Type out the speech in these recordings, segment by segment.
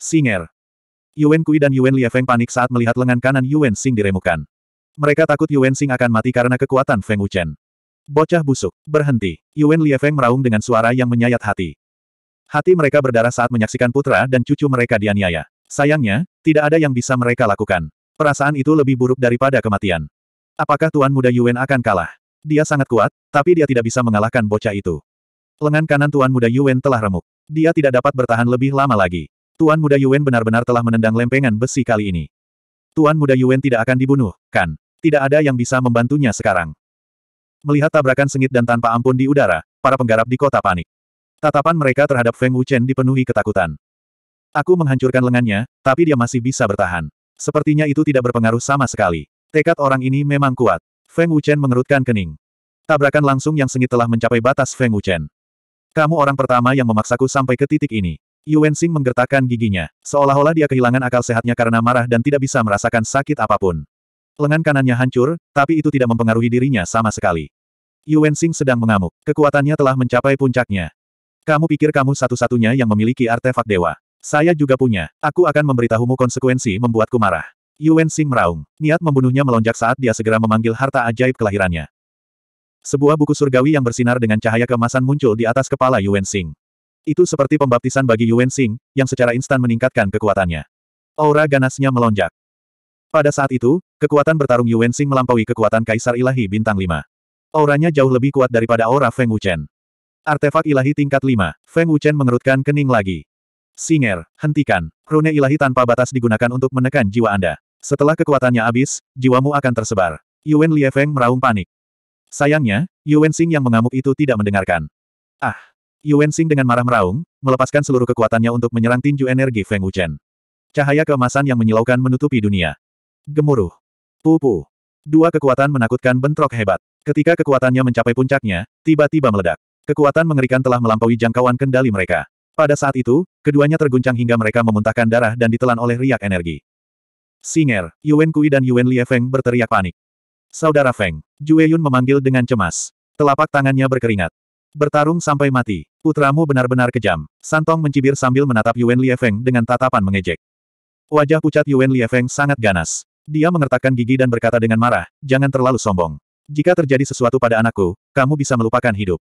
Singer. Yuan Kui dan Yuan Liefeng panik saat melihat lengan kanan Yuan Sing diremukan. Mereka takut Yuan Sing akan mati karena kekuatan Feng Wuchen. Bocah busuk, berhenti. Yuan Liefeng meraung dengan suara yang menyayat hati. Hati mereka berdarah saat menyaksikan putra dan cucu mereka dianiaya. Sayangnya, tidak ada yang bisa mereka lakukan. Perasaan itu lebih buruk daripada kematian. Apakah Tuan Muda Yuan akan kalah? Dia sangat kuat, tapi dia tidak bisa mengalahkan bocah itu. Lengan kanan Tuan Muda Yuan telah remuk. Dia tidak dapat bertahan lebih lama lagi. Tuan Muda Yuan benar-benar telah menendang lempengan besi kali ini. Tuan Muda Yuan tidak akan dibunuh, kan? Tidak ada yang bisa membantunya sekarang. Melihat tabrakan sengit dan tanpa ampun di udara, para penggarap di kota panik. Tatapan mereka terhadap Feng Wuchen dipenuhi ketakutan. Aku menghancurkan lengannya, tapi dia masih bisa bertahan. Sepertinya itu tidak berpengaruh sama sekali. Tekad orang ini memang kuat. Feng Wuchen mengerutkan kening. Tabrakan langsung yang sengit telah mencapai batas Feng Wuchen. Kamu orang pertama yang memaksaku sampai ke titik ini. Yuan Xing menggertakkan giginya, seolah-olah dia kehilangan akal sehatnya karena marah dan tidak bisa merasakan sakit apapun. Lengan kanannya hancur, tapi itu tidak mempengaruhi dirinya sama sekali. Yuan Xing sedang mengamuk, kekuatannya telah mencapai puncaknya. Kamu pikir kamu satu-satunya yang memiliki artefak dewa. Saya juga punya, aku akan memberitahumu konsekuensi membuatku marah. Yuan Xing meraung, niat membunuhnya melonjak saat dia segera memanggil harta ajaib kelahirannya. Sebuah buku surgawi yang bersinar dengan cahaya kemasan muncul di atas kepala Yuan Xing. Itu seperti pembaptisan bagi Yuan Xing, yang secara instan meningkatkan kekuatannya. Aura ganasnya melonjak. Pada saat itu, kekuatan bertarung Yuan Xing melampaui kekuatan Kaisar Ilahi Bintang 5. Auranya jauh lebih kuat daripada aura Feng Wuchen. Artefak ilahi tingkat 5, Feng Wuchen mengerutkan kening lagi. Singer, hentikan. Rune ilahi tanpa batas digunakan untuk menekan jiwa Anda. Setelah kekuatannya habis, jiwamu akan tersebar. Yuan Liefeng meraung panik. Sayangnya, Yuan Xing yang mengamuk itu tidak mendengarkan. Ah, Yuan Xing dengan marah meraung, melepaskan seluruh kekuatannya untuk menyerang tinju energi Feng Wuchen. Cahaya keemasan yang menyilaukan menutupi dunia. Gemuruh. Pupu. Dua kekuatan menakutkan bentrok hebat. Ketika kekuatannya mencapai puncaknya, tiba-tiba meledak. Kekuatan mengerikan telah melampaui jangkauan kendali mereka. Pada saat itu, keduanya terguncang hingga mereka memuntahkan darah dan ditelan oleh riak energi. Singer, Yuen Kui dan Yuen Lie Feng berteriak panik. Saudara Feng, Jue Yun memanggil dengan cemas. Telapak tangannya berkeringat. Bertarung sampai mati. Putramu benar-benar kejam. Santong mencibir sambil menatap Yuan Liefeng dengan tatapan mengejek. Wajah pucat Yuan Liefeng sangat ganas. Dia mengertakkan gigi dan berkata dengan marah, jangan terlalu sombong. Jika terjadi sesuatu pada anakku, kamu bisa melupakan hidup.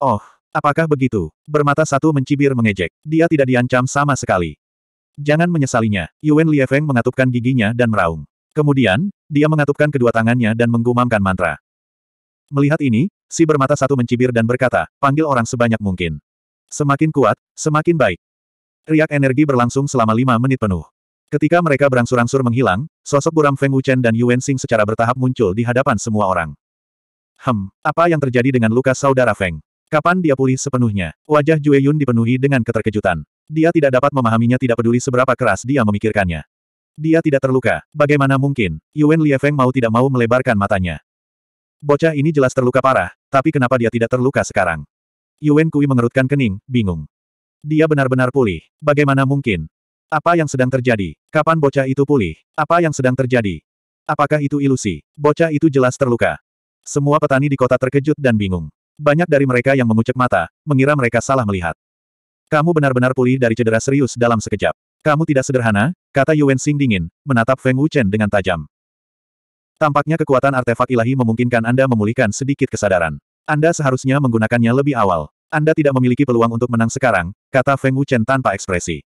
Oh, apakah begitu? Bermata satu mencibir mengejek. Dia tidak diancam sama sekali. Jangan menyesalinya. Yuan Liefeng mengatupkan giginya dan meraung. Kemudian, dia mengatupkan kedua tangannya dan menggumamkan mantra. Melihat ini, si bermata satu mencibir dan berkata, panggil orang sebanyak mungkin. Semakin kuat, semakin baik. Riak energi berlangsung selama lima menit penuh. Ketika mereka berangsur-angsur menghilang, sosok buram Feng Wuchen dan Yuan Xing secara bertahap muncul di hadapan semua orang. Hem, apa yang terjadi dengan luka saudara Feng? Kapan dia pulih sepenuhnya? Wajah Jue Yun dipenuhi dengan keterkejutan. Dia tidak dapat memahaminya tidak peduli seberapa keras dia memikirkannya. Dia tidak terluka, bagaimana mungkin? Yuan Liefeng mau tidak mau melebarkan matanya. Bocah ini jelas terluka parah, tapi kenapa dia tidak terluka sekarang? Yuen Kui mengerutkan kening, bingung. Dia benar-benar pulih. Bagaimana mungkin? Apa yang sedang terjadi? Kapan bocah itu pulih? Apa yang sedang terjadi? Apakah itu ilusi? Bocah itu jelas terluka. Semua petani di kota terkejut dan bingung. Banyak dari mereka yang mengucek mata, mengira mereka salah melihat. Kamu benar-benar pulih dari cedera serius dalam sekejap. Kamu tidak sederhana, kata Yuen Xing dingin, menatap Feng Wuchen dengan tajam. Tampaknya kekuatan artefak ilahi memungkinkan Anda memulihkan sedikit kesadaran. Anda seharusnya menggunakannya lebih awal. Anda tidak memiliki peluang untuk menang sekarang, kata Feng Wuchen tanpa ekspresi.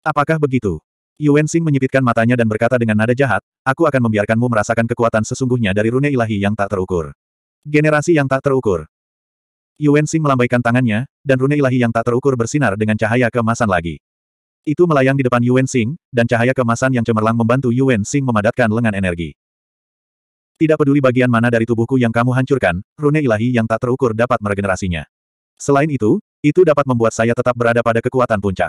Apakah begitu? Yuan Xing menyipitkan matanya dan berkata dengan nada jahat, aku akan membiarkanmu merasakan kekuatan sesungguhnya dari rune ilahi yang tak terukur. Generasi yang tak terukur. Yuan Xing melambaikan tangannya, dan rune ilahi yang tak terukur bersinar dengan cahaya kemasan lagi. Itu melayang di depan Yuan Xing, dan cahaya kemasan yang cemerlang membantu Yuan Xing memadatkan lengan energi. Tidak peduli bagian mana dari tubuhku yang kamu hancurkan, rune ilahi yang tak terukur dapat meregenerasinya. Selain itu, itu dapat membuat saya tetap berada pada kekuatan puncak.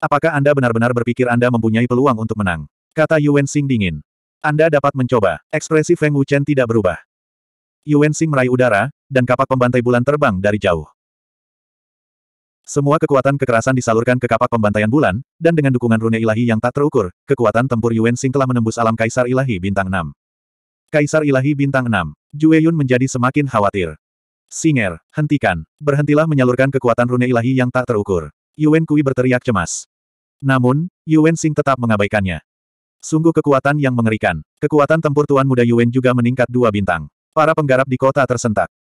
Apakah Anda benar-benar berpikir Anda mempunyai peluang untuk menang? Kata Yuan Xing dingin. Anda dapat mencoba. Ekspresi Feng Wuchen tidak berubah. Yuan Xing meraih udara, dan kapak pembantai bulan terbang dari jauh. Semua kekuatan kekerasan disalurkan ke kapak pembantaian bulan, dan dengan dukungan rune ilahi yang tak terukur, kekuatan tempur Yuan Xing telah menembus alam kaisar ilahi bintang 6. Kaisar Ilahi Bintang 6, Jue Yun menjadi semakin khawatir. Singer, hentikan. Berhentilah menyalurkan kekuatan rune ilahi yang tak terukur. Yuen Kui berteriak cemas. Namun, Yuen Sing tetap mengabaikannya. Sungguh kekuatan yang mengerikan. Kekuatan tempur Tuan Muda Yuen juga meningkat dua bintang. Para penggarap di kota tersentak.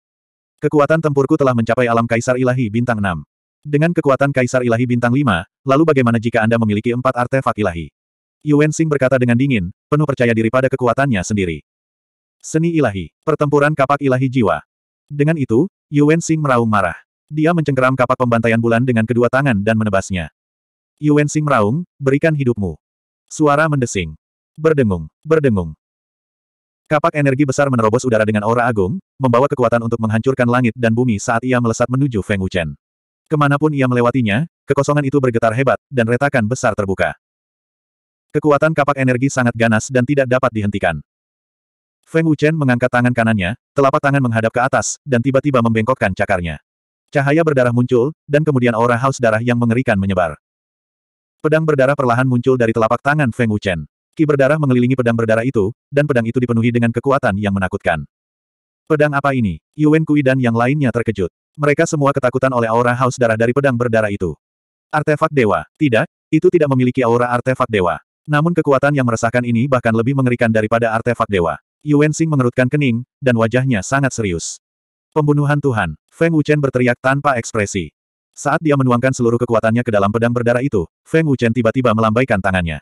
Kekuatan tempurku telah mencapai alam Kaisar Ilahi Bintang 6. Dengan kekuatan Kaisar Ilahi Bintang 5, lalu bagaimana jika Anda memiliki empat artefak ilahi? Yuen Sing berkata dengan dingin, penuh percaya diri pada kekuatannya sendiri. Seni ilahi. Pertempuran kapak ilahi jiwa. Dengan itu, Yuan Xing meraung marah. Dia mencengkeram kapak pembantaian bulan dengan kedua tangan dan menebasnya. Yuan Xing meraung, berikan hidupmu. Suara mendesing. Berdengung, berdengung. Kapak energi besar menerobos udara dengan aura agung, membawa kekuatan untuk menghancurkan langit dan bumi saat ia melesat menuju Feng Wuchen. Kemanapun ia melewatinya, kekosongan itu bergetar hebat, dan retakan besar terbuka. Kekuatan kapak energi sangat ganas dan tidak dapat dihentikan. Feng Wuchen mengangkat tangan kanannya, telapak tangan menghadap ke atas, dan tiba-tiba membengkokkan cakarnya. Cahaya berdarah muncul, dan kemudian aura haus darah yang mengerikan menyebar. Pedang berdarah perlahan muncul dari telapak tangan Feng Wuchen. Ki berdarah mengelilingi pedang berdarah itu, dan pedang itu dipenuhi dengan kekuatan yang menakutkan. Pedang apa ini? Yuen Kui dan yang lainnya terkejut. Mereka semua ketakutan oleh aura haus darah dari pedang berdarah itu. Artefak dewa? Tidak, itu tidak memiliki aura artefak dewa. Namun kekuatan yang meresahkan ini bahkan lebih mengerikan daripada artefak dewa. Yuan Xing mengerutkan kening, dan wajahnya sangat serius. Pembunuhan Tuhan, Feng Wuchen berteriak tanpa ekspresi. Saat dia menuangkan seluruh kekuatannya ke dalam pedang berdarah itu, Feng Wuchen tiba-tiba melambaikan tangannya.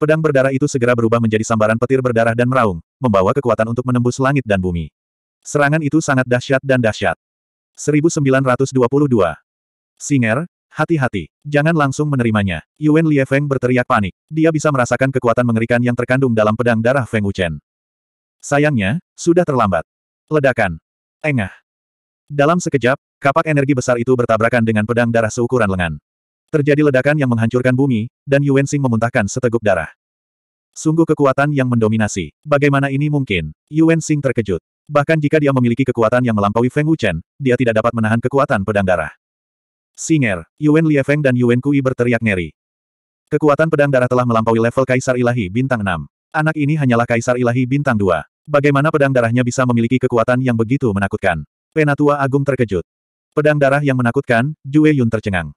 Pedang berdarah itu segera berubah menjadi sambaran petir berdarah dan meraung, membawa kekuatan untuk menembus langit dan bumi. Serangan itu sangat dahsyat dan dahsyat. 1922. Singer, Hati-hati, jangan langsung menerimanya. Yuan Liefeng berteriak panik. Dia bisa merasakan kekuatan mengerikan yang terkandung dalam pedang darah Feng Wuchen. Sayangnya, sudah terlambat. Ledakan. Engah. Dalam sekejap, kapak energi besar itu bertabrakan dengan pedang darah seukuran lengan. Terjadi ledakan yang menghancurkan bumi, dan Yuan Xing memuntahkan seteguk darah. Sungguh kekuatan yang mendominasi. Bagaimana ini mungkin? Yuan Xing terkejut. Bahkan jika dia memiliki kekuatan yang melampaui Feng Wuchen, dia tidak dapat menahan kekuatan pedang darah. Singer, Yuan Liefeng dan Yuan Kui berteriak ngeri. Kekuatan pedang darah telah melampaui level Kaisar Ilahi bintang 6. Anak ini hanyalah Kaisar Ilahi bintang 2. Bagaimana pedang darahnya bisa memiliki kekuatan yang begitu menakutkan? Penatua Agung terkejut. Pedang darah yang menakutkan, Jue Yun tercengang.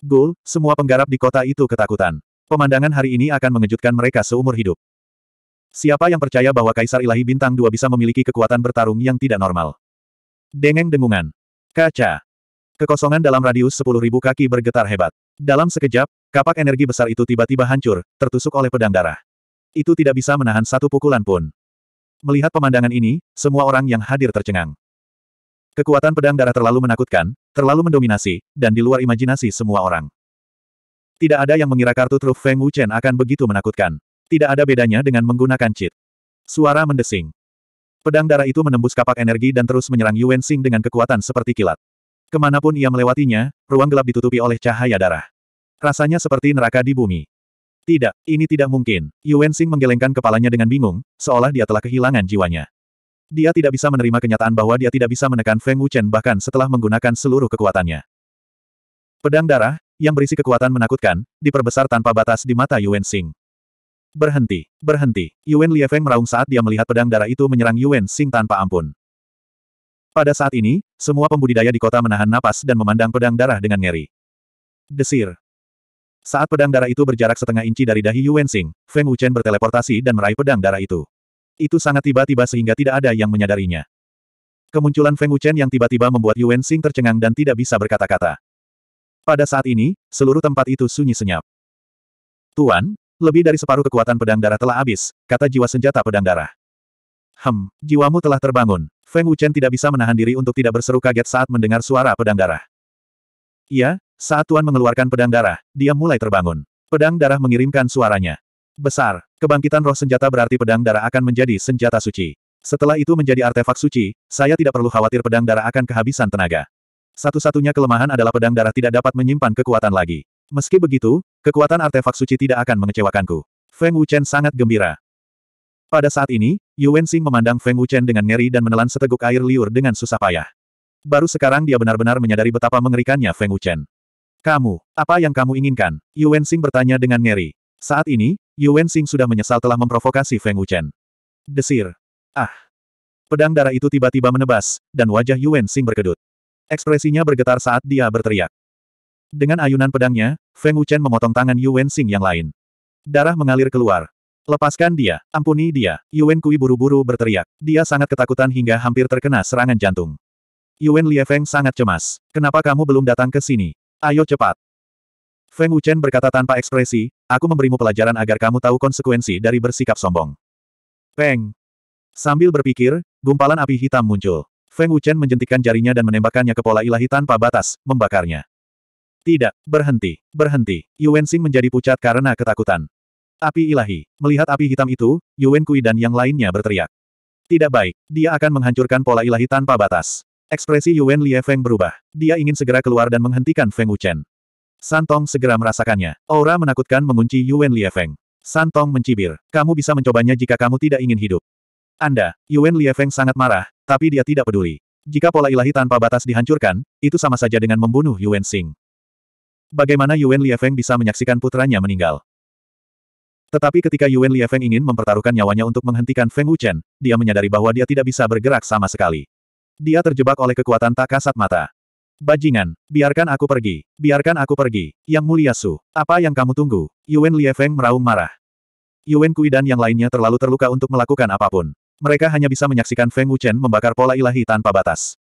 Gul, semua penggarap di kota itu ketakutan. Pemandangan hari ini akan mengejutkan mereka seumur hidup. Siapa yang percaya bahwa Kaisar Ilahi Bintang 2 bisa memiliki kekuatan bertarung yang tidak normal? Dengeng dengungan. Kaca. Kekosongan dalam radius 10.000 kaki bergetar hebat. Dalam sekejap, kapak energi besar itu tiba-tiba hancur, tertusuk oleh pedang darah. Itu tidak bisa menahan satu pukulan pun. Melihat pemandangan ini, semua orang yang hadir tercengang. Kekuatan pedang darah terlalu menakutkan, terlalu mendominasi, dan di luar imajinasi semua orang. Tidak ada yang mengira kartu truf Feng Wuchen akan begitu menakutkan. Tidak ada bedanya dengan menggunakan cheat. Suara mendesing. Pedang darah itu menembus kapak energi dan terus menyerang Yuan Xing dengan kekuatan seperti kilat. Kemanapun ia melewatinya, ruang gelap ditutupi oleh cahaya darah. Rasanya seperti neraka di bumi. Tidak, ini tidak mungkin. Yuan Xing menggelengkan kepalanya dengan bingung, seolah dia telah kehilangan jiwanya. Dia tidak bisa menerima kenyataan bahwa dia tidak bisa menekan Feng Wuchen bahkan setelah menggunakan seluruh kekuatannya. Pedang darah, yang berisi kekuatan menakutkan, diperbesar tanpa batas di mata Yuan Xing. Berhenti, berhenti. Yuan Liefeng meraung saat dia melihat pedang darah itu menyerang Yuan Xing tanpa ampun. Pada saat ini, semua pembudidaya di kota menahan napas dan memandang pedang darah dengan ngeri. Desir. Saat pedang darah itu berjarak setengah inci dari dahi Yuan Xing, Feng Wuchen berteleportasi dan meraih pedang darah itu. Itu sangat tiba-tiba sehingga tidak ada yang menyadarinya. Kemunculan Feng Wuchen yang tiba-tiba membuat Yuan Xing tercengang dan tidak bisa berkata-kata. Pada saat ini, seluruh tempat itu sunyi senyap. Tuan, lebih dari separuh kekuatan pedang darah telah habis, kata jiwa senjata pedang darah. Hem, jiwamu telah terbangun, Feng Wuchen tidak bisa menahan diri untuk tidak berseru kaget saat mendengar suara pedang darah. Iya, saat Tuan mengeluarkan pedang darah, dia mulai terbangun. Pedang darah mengirimkan suaranya. Besar, kebangkitan roh senjata berarti pedang darah akan menjadi senjata suci. Setelah itu menjadi artefak suci, saya tidak perlu khawatir pedang darah akan kehabisan tenaga. Satu-satunya kelemahan adalah pedang darah tidak dapat menyimpan kekuatan lagi. Meski begitu, kekuatan artefak suci tidak akan mengecewakanku. Feng Wuchen sangat gembira. Pada saat ini, Yuan Xing memandang Feng Wuchen dengan ngeri dan menelan seteguk air liur dengan susah payah. Baru sekarang dia benar-benar menyadari betapa mengerikannya Feng Wuchen. Kamu, apa yang kamu inginkan? Yuan Xing bertanya dengan ngeri. Saat ini, Yuan Xing sudah menyesal telah memprovokasi Feng Wuchen. Desir. Ah. Pedang darah itu tiba-tiba menebas, dan wajah Yuan Xing berkedut. Ekspresinya bergetar saat dia berteriak. Dengan ayunan pedangnya, Feng Wuchen memotong tangan Yuan Xing yang lain. Darah mengalir keluar, Lepaskan dia, ampuni dia, Yuan Kui buru-buru berteriak. Dia sangat ketakutan hingga hampir terkena serangan jantung. Yuen Liefeng sangat cemas. Kenapa kamu belum datang ke sini? Ayo cepat. Feng Wuchen berkata tanpa ekspresi, aku memberimu pelajaran agar kamu tahu konsekuensi dari bersikap sombong. Peng. Sambil berpikir, gumpalan api hitam muncul. Feng Wuchen menjentikan jarinya dan menembakkannya ke pola ilahi tanpa batas, membakarnya. Tidak, berhenti, berhenti. Yuan Xing menjadi pucat karena ketakutan. Api ilahi. Melihat api hitam itu, Yuen Kui dan yang lainnya berteriak. Tidak baik, dia akan menghancurkan pola ilahi tanpa batas. Ekspresi Yuen Lie Feng berubah. Dia ingin segera keluar dan menghentikan Feng Wuchen. Santong segera merasakannya. Aura menakutkan mengunci Yuen Lie Feng. Santong mencibir. Kamu bisa mencobanya jika kamu tidak ingin hidup. Anda, Yuen Lie Feng sangat marah, tapi dia tidak peduli. Jika pola ilahi tanpa batas dihancurkan, itu sama saja dengan membunuh Yuen Sing. Bagaimana Yuen Feng bisa menyaksikan putranya meninggal? Tetapi ketika Yuan Li Liefeng ingin mempertaruhkan nyawanya untuk menghentikan Feng Wuchen, dia menyadari bahwa dia tidak bisa bergerak sama sekali. Dia terjebak oleh kekuatan tak kasat mata. Bajingan, biarkan aku pergi, biarkan aku pergi, Yang Mulia Su, apa yang kamu tunggu? Yuan Li Liefeng meraung marah. Yuan Kui dan yang lainnya terlalu terluka untuk melakukan apapun. Mereka hanya bisa menyaksikan Feng Wuchen membakar pola ilahi tanpa batas.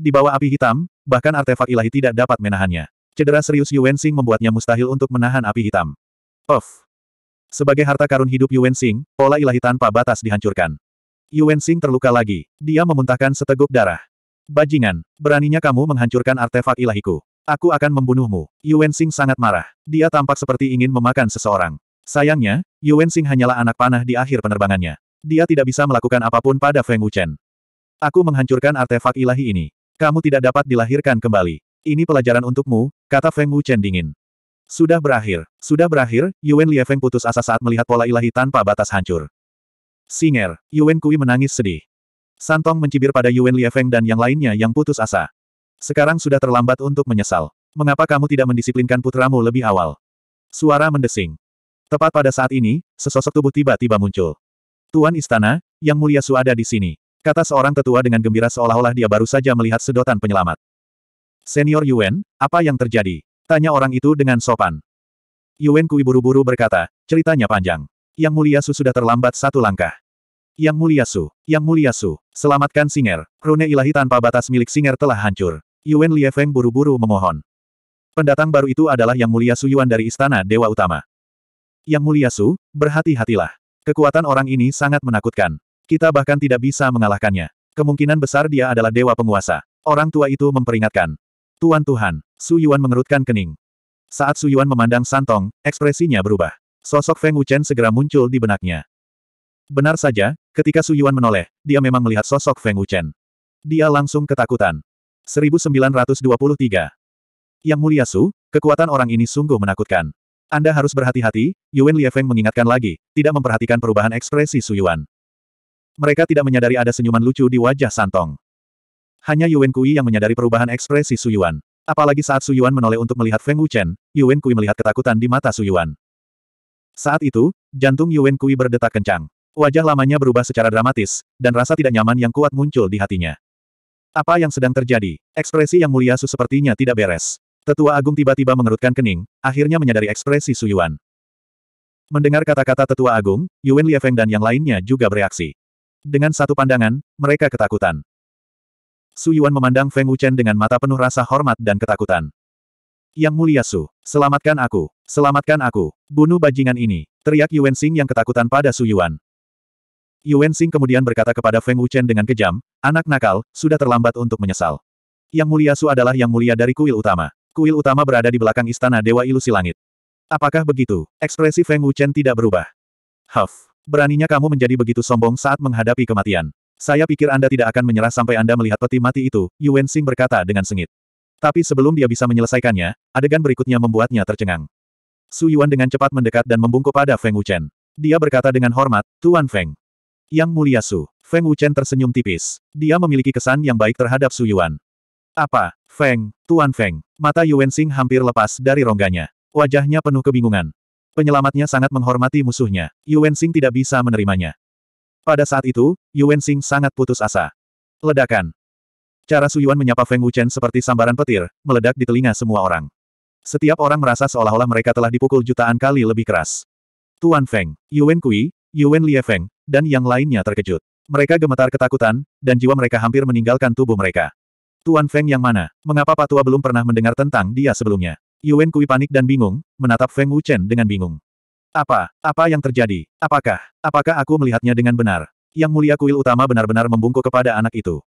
Di bawah api hitam, bahkan artefak ilahi tidak dapat menahannya. Cedera serius Yuan Xing membuatnya mustahil untuk menahan api hitam. Off. Sebagai harta karun hidup Yuan Xing, pola ilahi tanpa batas dihancurkan. Yuan Xing terluka lagi. Dia memuntahkan seteguk darah. Bajingan, beraninya kamu menghancurkan artefak ilahiku. Aku akan membunuhmu. Yuan Xing sangat marah. Dia tampak seperti ingin memakan seseorang. Sayangnya, Yuan Xing hanyalah anak panah di akhir penerbangannya. Dia tidak bisa melakukan apapun pada Feng Wuchen. Aku menghancurkan artefak ilahi ini. Kamu tidak dapat dilahirkan kembali. Ini pelajaran untukmu, kata Feng Wuchen dingin. Sudah berakhir, sudah berakhir, Yuan Liefeng putus asa saat melihat pola ilahi tanpa batas hancur. Singer, Yuan Kui menangis sedih. Santong mencibir pada Yuan Liefeng dan yang lainnya yang putus asa. Sekarang sudah terlambat untuk menyesal. Mengapa kamu tidak mendisiplinkan putramu lebih awal? Suara mendesing. Tepat pada saat ini, sesosok tubuh tiba-tiba muncul. Tuan Istana, Yang Mulia Su ada di sini. Kata seorang tetua dengan gembira seolah-olah dia baru saja melihat sedotan penyelamat. Senior Yuan, apa yang terjadi? Tanya orang itu dengan sopan. Kui buru-buru berkata, ceritanya panjang. Yang mulia Su sudah terlambat satu langkah. Yang mulia Su, Yang mulia Su, selamatkan Singer. Rune ilahi tanpa batas milik Singer telah hancur. Yuen Liefeng buru-buru memohon. Pendatang baru itu adalah Yang mulia Su Yuan dari Istana Dewa Utama. Yang mulia Su, berhati-hatilah. Kekuatan orang ini sangat menakutkan. Kita bahkan tidak bisa mengalahkannya. Kemungkinan besar dia adalah dewa penguasa. Orang tua itu memperingatkan. Tuan Tuhan, Su Yuan mengerutkan kening. Saat Su Yuan memandang Santong, ekspresinya berubah. Sosok Feng Wuchen segera muncul di benaknya. Benar saja, ketika Su Yuan menoleh, dia memang melihat sosok Feng Wuchen. Dia langsung ketakutan. 1923. Yang mulia Su, kekuatan orang ini sungguh menakutkan. Anda harus berhati-hati, Yuan Li Feng mengingatkan lagi, tidak memperhatikan perubahan ekspresi Su Yuan. Mereka tidak menyadari ada senyuman lucu di wajah Santong. Hanya Yuen Kui yang menyadari perubahan ekspresi Su Suyuan. Apalagi saat Su Suyuan menoleh untuk melihat Feng Wuchen, Yuen Kui melihat ketakutan di mata Su Suyuan. Saat itu, jantung Yuen Kui berdetak kencang. Wajah lamanya berubah secara dramatis, dan rasa tidak nyaman yang kuat muncul di hatinya. Apa yang sedang terjadi? Ekspresi yang mulia Su sepertinya tidak beres. Tetua Agung tiba-tiba mengerutkan kening, akhirnya menyadari ekspresi Su Suyuan. Mendengar kata-kata Tetua Agung, Yuen Liefeng dan yang lainnya juga bereaksi. Dengan satu pandangan, mereka ketakutan. Su Yuan memandang Feng Wuchen dengan mata penuh rasa hormat dan ketakutan. Yang mulia Su, selamatkan aku, selamatkan aku, bunuh bajingan ini, teriak Yuan Xing yang ketakutan pada Su Yuan. Yuan Xing kemudian berkata kepada Feng Wuchen dengan kejam, anak nakal, sudah terlambat untuk menyesal. Yang mulia Su adalah yang mulia dari kuil utama. Kuil utama berada di belakang istana Dewa Ilusi Langit. Apakah begitu? Ekspresi Feng Wuchen tidak berubah. Huff, beraninya kamu menjadi begitu sombong saat menghadapi kematian. Saya pikir Anda tidak akan menyerah sampai Anda melihat peti mati itu, Yuan Xing berkata dengan sengit. Tapi sebelum dia bisa menyelesaikannya, adegan berikutnya membuatnya tercengang. Su Yuan dengan cepat mendekat dan membungkuk pada Feng Wuchen. Dia berkata dengan hormat, Tuan Feng. Yang mulia Su, Feng Wuchen tersenyum tipis. Dia memiliki kesan yang baik terhadap Su Yuan. Apa, Feng, Tuan Feng, mata Yuan Xing hampir lepas dari rongganya. Wajahnya penuh kebingungan. Penyelamatnya sangat menghormati musuhnya. Yuan Xing tidak bisa menerimanya. Pada saat itu, Yuan Xing sangat putus asa. Ledakan. Cara Suyuan menyapa Feng Wuchen seperti sambaran petir, meledak di telinga semua orang. Setiap orang merasa seolah-olah mereka telah dipukul jutaan kali lebih keras. Tuan Feng, Yuan Kui, Yuan Lie Feng, dan yang lainnya terkejut. Mereka gemetar ketakutan, dan jiwa mereka hampir meninggalkan tubuh mereka. Tuan Feng yang mana? Mengapa Pak Tua belum pernah mendengar tentang dia sebelumnya? Yuan Kui panik dan bingung, menatap Feng Wuchen dengan bingung. Apa? Apa yang terjadi? Apakah? Apakah aku melihatnya dengan benar? Yang mulia kuil utama benar-benar membungkuk kepada anak itu.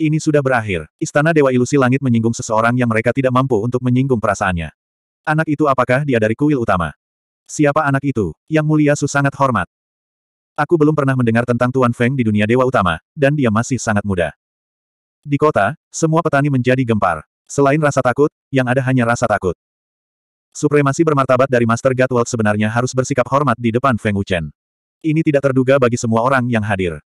Ini sudah berakhir. Istana Dewa Ilusi Langit menyinggung seseorang yang mereka tidak mampu untuk menyinggung perasaannya. Anak itu apakah dia dari kuil utama? Siapa anak itu? Yang mulia Su sangat hormat. Aku belum pernah mendengar tentang Tuan Feng di dunia Dewa Utama, dan dia masih sangat muda. Di kota, semua petani menjadi gempar. Selain rasa takut, yang ada hanya rasa takut. Supremasi bermartabat dari Master Gatwald sebenarnya harus bersikap hormat di depan Feng Wuchen. Ini tidak terduga bagi semua orang yang hadir.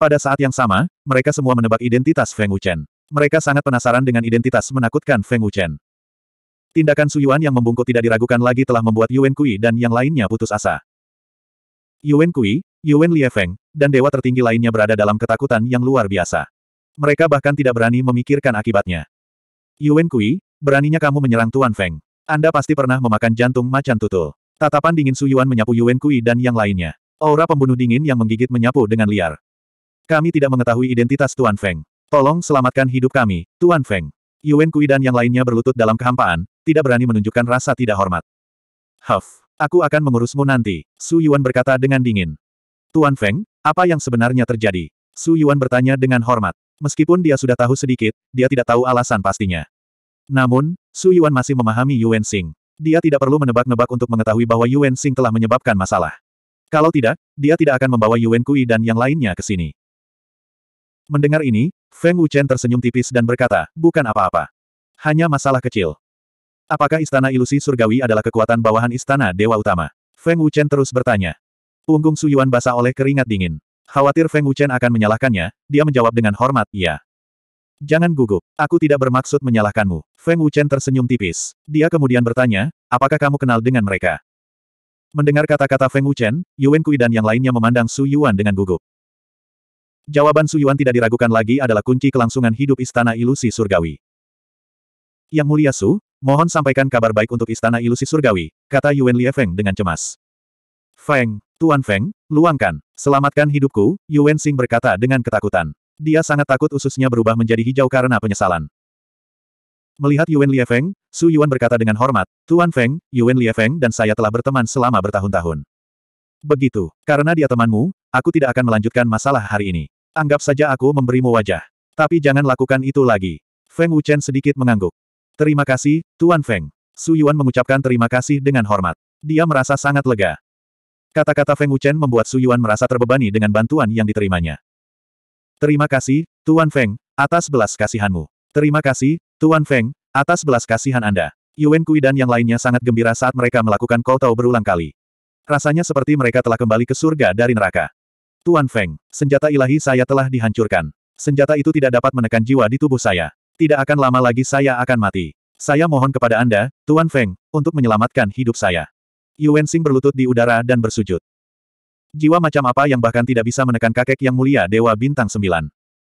Pada saat yang sama, mereka semua menebak identitas Feng Wuchen. Mereka sangat penasaran dengan identitas menakutkan Feng Wuchen. Tindakan Su Yuan yang membungkuk tidak diragukan lagi telah membuat Yuan Kui dan yang lainnya putus asa. Yuan Kui, Yuan Yuen Feng, dan dewa tertinggi lainnya berada dalam ketakutan yang luar biasa. Mereka bahkan tidak berani memikirkan akibatnya. Yuan Kui, beraninya kamu menyerang Tuan Feng. Anda pasti pernah memakan jantung macan tutul. Tatapan dingin Su Suyuan menyapu Yuan Kui dan yang lainnya. Aura pembunuh dingin yang menggigit menyapu dengan liar. Kami tidak mengetahui identitas Tuan Feng. Tolong selamatkan hidup kami, Tuan Feng. Yuan Kui dan yang lainnya berlutut dalam kehampaan, tidak berani menunjukkan rasa tidak hormat. Huff, aku akan mengurusmu nanti, Su Yuan berkata dengan dingin. Tuan Feng, apa yang sebenarnya terjadi? Su Yuan bertanya dengan hormat. Meskipun dia sudah tahu sedikit, dia tidak tahu alasan pastinya. Namun, Su Yuan masih memahami Yuan Xing. Dia tidak perlu menebak-nebak untuk mengetahui bahwa Yuan Xing telah menyebabkan masalah. Kalau tidak, dia tidak akan membawa Yuan Kui dan yang lainnya ke sini. Mendengar ini, Feng Wuchen tersenyum tipis dan berkata, bukan apa-apa. Hanya masalah kecil. Apakah istana ilusi surgawi adalah kekuatan bawahan istana dewa utama? Feng Wuchen terus bertanya. Punggung Yuan basah oleh keringat dingin. Khawatir Feng Wuchen akan menyalahkannya, dia menjawab dengan hormat, iya. Jangan gugup. Aku tidak bermaksud menyalahkanmu. Feng Wuchen tersenyum tipis. Dia kemudian bertanya, apakah kamu kenal dengan mereka? Mendengar kata-kata Feng Wuchen, Yuan Kui dan yang lainnya memandang Su Yuan dengan gugup. Jawaban Su Yuan tidak diragukan lagi adalah kunci kelangsungan hidup Istana Ilusi Surgawi. Yang mulia Su, mohon sampaikan kabar baik untuk Istana Ilusi Surgawi, kata Yuan Li Feng dengan cemas. Feng, Tuan Feng, luangkan, selamatkan hidupku, Yuan Xing berkata dengan ketakutan. Dia sangat takut ususnya berubah menjadi hijau karena penyesalan. Melihat Yuan Liefeng, Su Yuan berkata dengan hormat, Tuan Feng, Yuan Liefeng dan saya telah berteman selama bertahun-tahun. Begitu, karena dia temanmu, aku tidak akan melanjutkan masalah hari ini. Anggap saja aku memberimu wajah. Tapi jangan lakukan itu lagi. Feng Wuchen sedikit mengangguk. Terima kasih, Tuan Feng. Su Yuan mengucapkan terima kasih dengan hormat. Dia merasa sangat lega. Kata-kata Feng Wuchen membuat Su Yuan merasa terbebani dengan bantuan yang diterimanya. Terima kasih, Tuan Feng, atas belas kasihanmu. Terima kasih, Tuan Feng, atas belas kasihan Anda. Yuen Kui dan yang lainnya sangat gembira saat mereka melakukan koltau berulang kali. Rasanya seperti mereka telah kembali ke surga dari neraka. Tuan Feng, senjata ilahi saya telah dihancurkan. Senjata itu tidak dapat menekan jiwa di tubuh saya. Tidak akan lama lagi saya akan mati. Saya mohon kepada Anda, Tuan Feng, untuk menyelamatkan hidup saya. Yuan Xing berlutut di udara dan bersujud. Jiwa macam apa yang bahkan tidak bisa menekan kakek yang mulia Dewa Bintang Sembilan?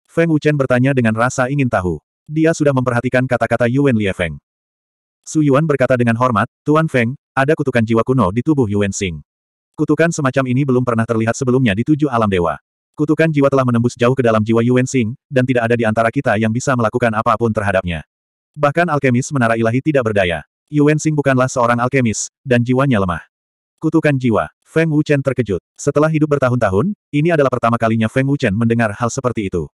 Feng Wuchen bertanya dengan rasa ingin tahu. Dia sudah memperhatikan kata-kata Yuan Liefeng. Su Yuan berkata dengan hormat, Tuan Feng, ada kutukan jiwa kuno di tubuh Yuan Xing. Kutukan semacam ini belum pernah terlihat sebelumnya di tujuh alam dewa. Kutukan jiwa telah menembus jauh ke dalam jiwa Yuan Xing, dan tidak ada di antara kita yang bisa melakukan apapun terhadapnya. Bahkan alkemis menara ilahi tidak berdaya. Yuan Xing bukanlah seorang alkemis, dan jiwanya lemah. Kutukan jiwa. Feng Wuchen terkejut. Setelah hidup bertahun-tahun, ini adalah pertama kalinya Feng Wuchen mendengar hal seperti itu.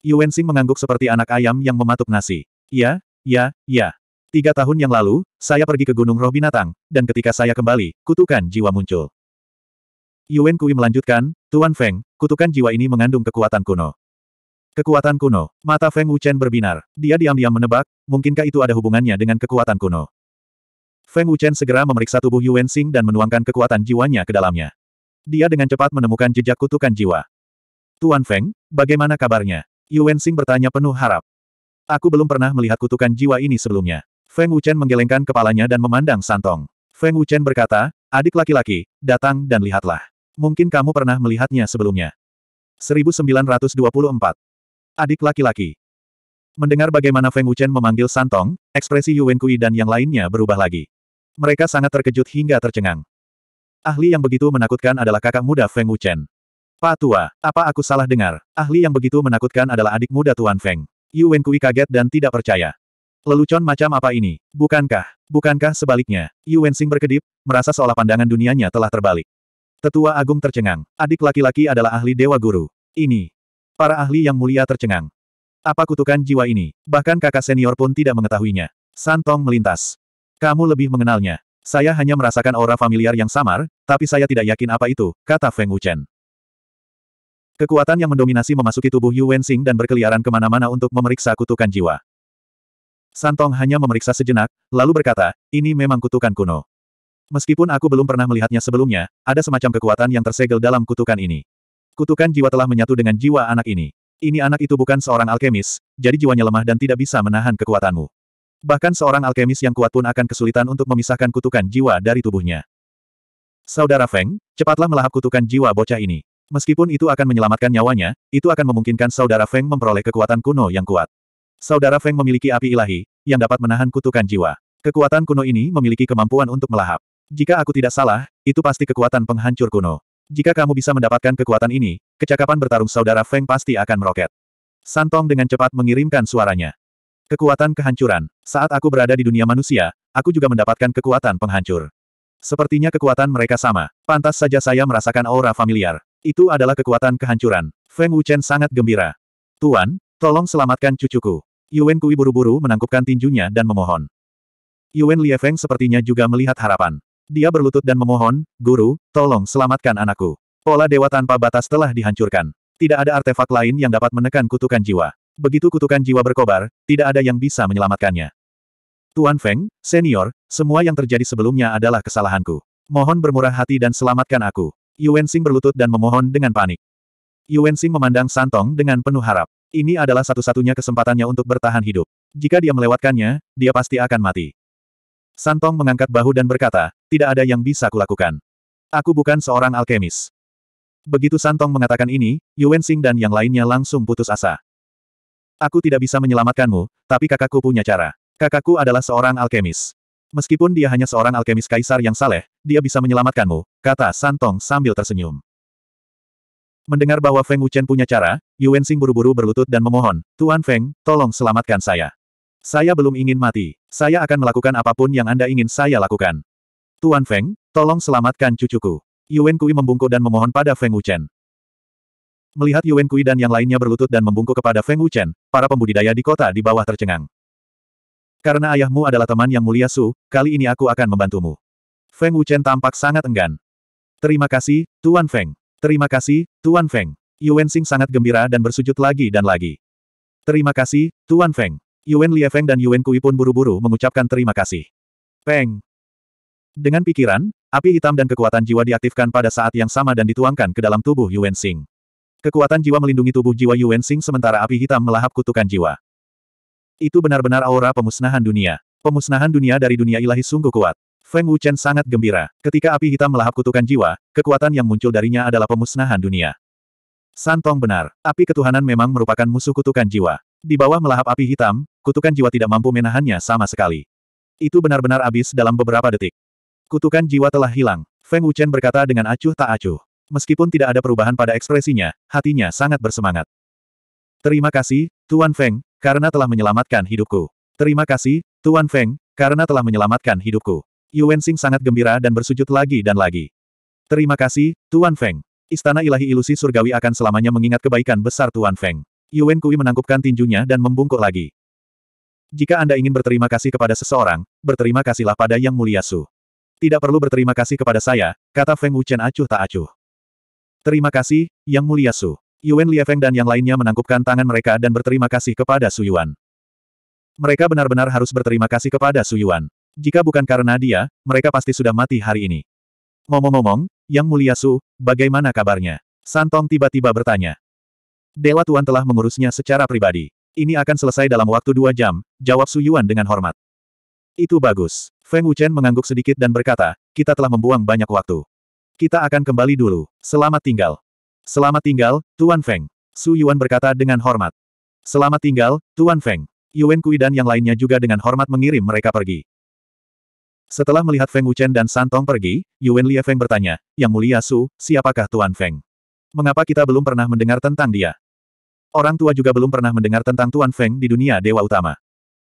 Xing mengangguk seperti anak ayam yang mematuk nasi. Ya, ya, ya. Tiga tahun yang lalu, saya pergi ke Gunung Roh Binatang, dan ketika saya kembali, kutukan jiwa muncul. Yuen Kui melanjutkan, Tuan Feng, kutukan jiwa ini mengandung kekuatan kuno. Kekuatan kuno, mata Feng Wuchen berbinar. Dia diam-diam menebak, mungkinkah itu ada hubungannya dengan kekuatan kuno? Feng Wuchen segera memeriksa tubuh Yuan Xing dan menuangkan kekuatan jiwanya ke dalamnya. Dia dengan cepat menemukan jejak kutukan jiwa. Tuan Feng, bagaimana kabarnya? Yuan Xing bertanya penuh harap. Aku belum pernah melihat kutukan jiwa ini sebelumnya. Feng Wuchen menggelengkan kepalanya dan memandang Santong. Feng Wuchen berkata, adik laki-laki, datang dan lihatlah. Mungkin kamu pernah melihatnya sebelumnya. 1924. Adik laki-laki. Mendengar bagaimana Feng Wuchen memanggil Santong, ekspresi Yuen Kui dan yang lainnya berubah lagi. Mereka sangat terkejut hingga tercengang. Ahli yang begitu menakutkan adalah kakak muda Feng Wuchen. Pak Tua, apa aku salah dengar? Ahli yang begitu menakutkan adalah adik muda Tuan Feng. Yu Wenkui kaget dan tidak percaya. Lelucon macam apa ini? Bukankah? Bukankah sebaliknya? Yu Wensing berkedip, merasa seolah pandangan dunianya telah terbalik. Tetua Agung tercengang. Adik laki-laki adalah ahli Dewa Guru. Ini. Para ahli yang mulia tercengang. Apa kutukan jiwa ini? Bahkan kakak senior pun tidak mengetahuinya. Santong melintas. Kamu lebih mengenalnya. Saya hanya merasakan aura familiar yang samar, tapi saya tidak yakin apa itu, kata Feng Wuchen. Kekuatan yang mendominasi memasuki tubuh Yu Wensing dan berkeliaran kemana-mana untuk memeriksa kutukan jiwa. Santong hanya memeriksa sejenak, lalu berkata, ini memang kutukan kuno. Meskipun aku belum pernah melihatnya sebelumnya, ada semacam kekuatan yang tersegel dalam kutukan ini. Kutukan jiwa telah menyatu dengan jiwa anak ini. Ini anak itu bukan seorang alkemis, jadi jiwanya lemah dan tidak bisa menahan kekuatanmu. Bahkan seorang alkemis yang kuat pun akan kesulitan untuk memisahkan kutukan jiwa dari tubuhnya. Saudara Feng, cepatlah melahap kutukan jiwa bocah ini. Meskipun itu akan menyelamatkan nyawanya, itu akan memungkinkan Saudara Feng memperoleh kekuatan kuno yang kuat. Saudara Feng memiliki api ilahi, yang dapat menahan kutukan jiwa. Kekuatan kuno ini memiliki kemampuan untuk melahap. Jika aku tidak salah, itu pasti kekuatan penghancur kuno. Jika kamu bisa mendapatkan kekuatan ini, kecakapan bertarung Saudara Feng pasti akan meroket. Santong dengan cepat mengirimkan suaranya. Kekuatan kehancuran. Saat aku berada di dunia manusia, aku juga mendapatkan kekuatan penghancur. Sepertinya kekuatan mereka sama. Pantas saja saya merasakan aura familiar. Itu adalah kekuatan kehancuran. Feng Wuchen sangat gembira. Tuan, tolong selamatkan cucuku. Yuen Kui buru-buru menangkupkan tinjunya dan memohon. Yuen Feng sepertinya juga melihat harapan. Dia berlutut dan memohon, Guru, tolong selamatkan anakku. Pola dewa tanpa batas telah dihancurkan. Tidak ada artefak lain yang dapat menekan kutukan jiwa. Begitu kutukan jiwa berkobar, tidak ada yang bisa menyelamatkannya. Tuan Feng, senior, semua yang terjadi sebelumnya adalah kesalahanku. Mohon bermurah hati dan selamatkan aku. Yuan Xing berlutut dan memohon dengan panik. Yuan Xing memandang Santong dengan penuh harap. Ini adalah satu-satunya kesempatannya untuk bertahan hidup. Jika dia melewatkannya, dia pasti akan mati. Santong mengangkat bahu dan berkata, tidak ada yang bisa kulakukan. Aku bukan seorang alkemis. Begitu Santong mengatakan ini, Yuan Xing dan yang lainnya langsung putus asa. Aku tidak bisa menyelamatkanmu, tapi kakakku punya cara. Kakakku adalah seorang alkemis. Meskipun dia hanya seorang alkemis kaisar yang saleh, dia bisa menyelamatkanmu, kata Santong sambil tersenyum. Mendengar bahwa Feng Wuchen punya cara, Yuan Xing buru-buru berlutut dan memohon, Tuan Feng, tolong selamatkan saya. Saya belum ingin mati. Saya akan melakukan apapun yang Anda ingin saya lakukan. Tuan Feng, tolong selamatkan cucuku. Yuan Kui membungkuk dan memohon pada Feng Wuchen. Melihat Yuan Kui dan yang lainnya berlutut dan membungkuk kepada Feng Wuchen, para pembudidaya di kota di bawah tercengang. Karena ayahmu adalah teman yang mulia Su, kali ini aku akan membantumu. Feng Wuchen tampak sangat enggan. Terima kasih, Tuan Feng. Terima kasih, Tuan Feng. Yuan Xing sangat gembira dan bersujud lagi dan lagi. Terima kasih, Tuan Feng. Yuen Feng dan Yuan Kui pun buru-buru mengucapkan terima kasih. Peng. Dengan pikiran, api hitam dan kekuatan jiwa diaktifkan pada saat yang sama dan dituangkan ke dalam tubuh Yuan Xing. Kekuatan jiwa melindungi tubuh jiwa Yuan Xing sementara api hitam melahap kutukan jiwa. Itu benar-benar aura pemusnahan dunia. Pemusnahan dunia dari dunia ilahi sungguh kuat. Feng Wuchen sangat gembira. Ketika api hitam melahap kutukan jiwa, kekuatan yang muncul darinya adalah pemusnahan dunia. Santong benar, api ketuhanan memang merupakan musuh kutukan jiwa. Di bawah melahap api hitam, kutukan jiwa tidak mampu menahannya sama sekali. Itu benar-benar habis dalam beberapa detik. Kutukan jiwa telah hilang. Feng Wuchen berkata dengan acuh tak acuh. Meskipun tidak ada perubahan pada ekspresinya, hatinya sangat bersemangat. Terima kasih, Tuan Feng, karena telah menyelamatkan hidupku. Terima kasih, Tuan Feng, karena telah menyelamatkan hidupku. Yuan Xing sangat gembira dan bersujud lagi dan lagi. Terima kasih, Tuan Feng. Istana ilahi ilusi surgawi akan selamanya mengingat kebaikan besar Tuan Feng. Yuan Kui menangkupkan tinjunya dan membungkuk lagi. Jika Anda ingin berterima kasih kepada seseorang, berterima kasihlah pada Yang Mulia Su. Tidak perlu berterima kasih kepada saya, kata Feng Wuchen acuh tak acuh. Terima kasih, Yang Mulia Su. Yuan Liefeng dan yang lainnya menangkupkan tangan mereka dan berterima kasih kepada Su Yuan. Mereka benar-benar harus berterima kasih kepada Su Yuan. Jika bukan karena dia, mereka pasti sudah mati hari ini. Ngomong-ngomong, Yang Mulia Su, bagaimana kabarnya? Santong tiba-tiba bertanya. Dewa Tuan telah mengurusnya secara pribadi. Ini akan selesai dalam waktu dua jam, jawab Su Yuan dengan hormat. Itu bagus. Feng Wuchen mengangguk sedikit dan berkata, kita telah membuang banyak waktu. Kita akan kembali dulu. Selamat tinggal. Selamat tinggal, Tuan Feng. Su Yuan berkata dengan hormat. Selamat tinggal, Tuan Feng. Yuan Kui dan yang lainnya juga dengan hormat mengirim mereka pergi. Setelah melihat Feng Wuchen dan Santong pergi, Yuan Lie Feng bertanya, Yang mulia Su, siapakah Tuan Feng? Mengapa kita belum pernah mendengar tentang dia? Orang tua juga belum pernah mendengar tentang Tuan Feng di dunia Dewa Utama.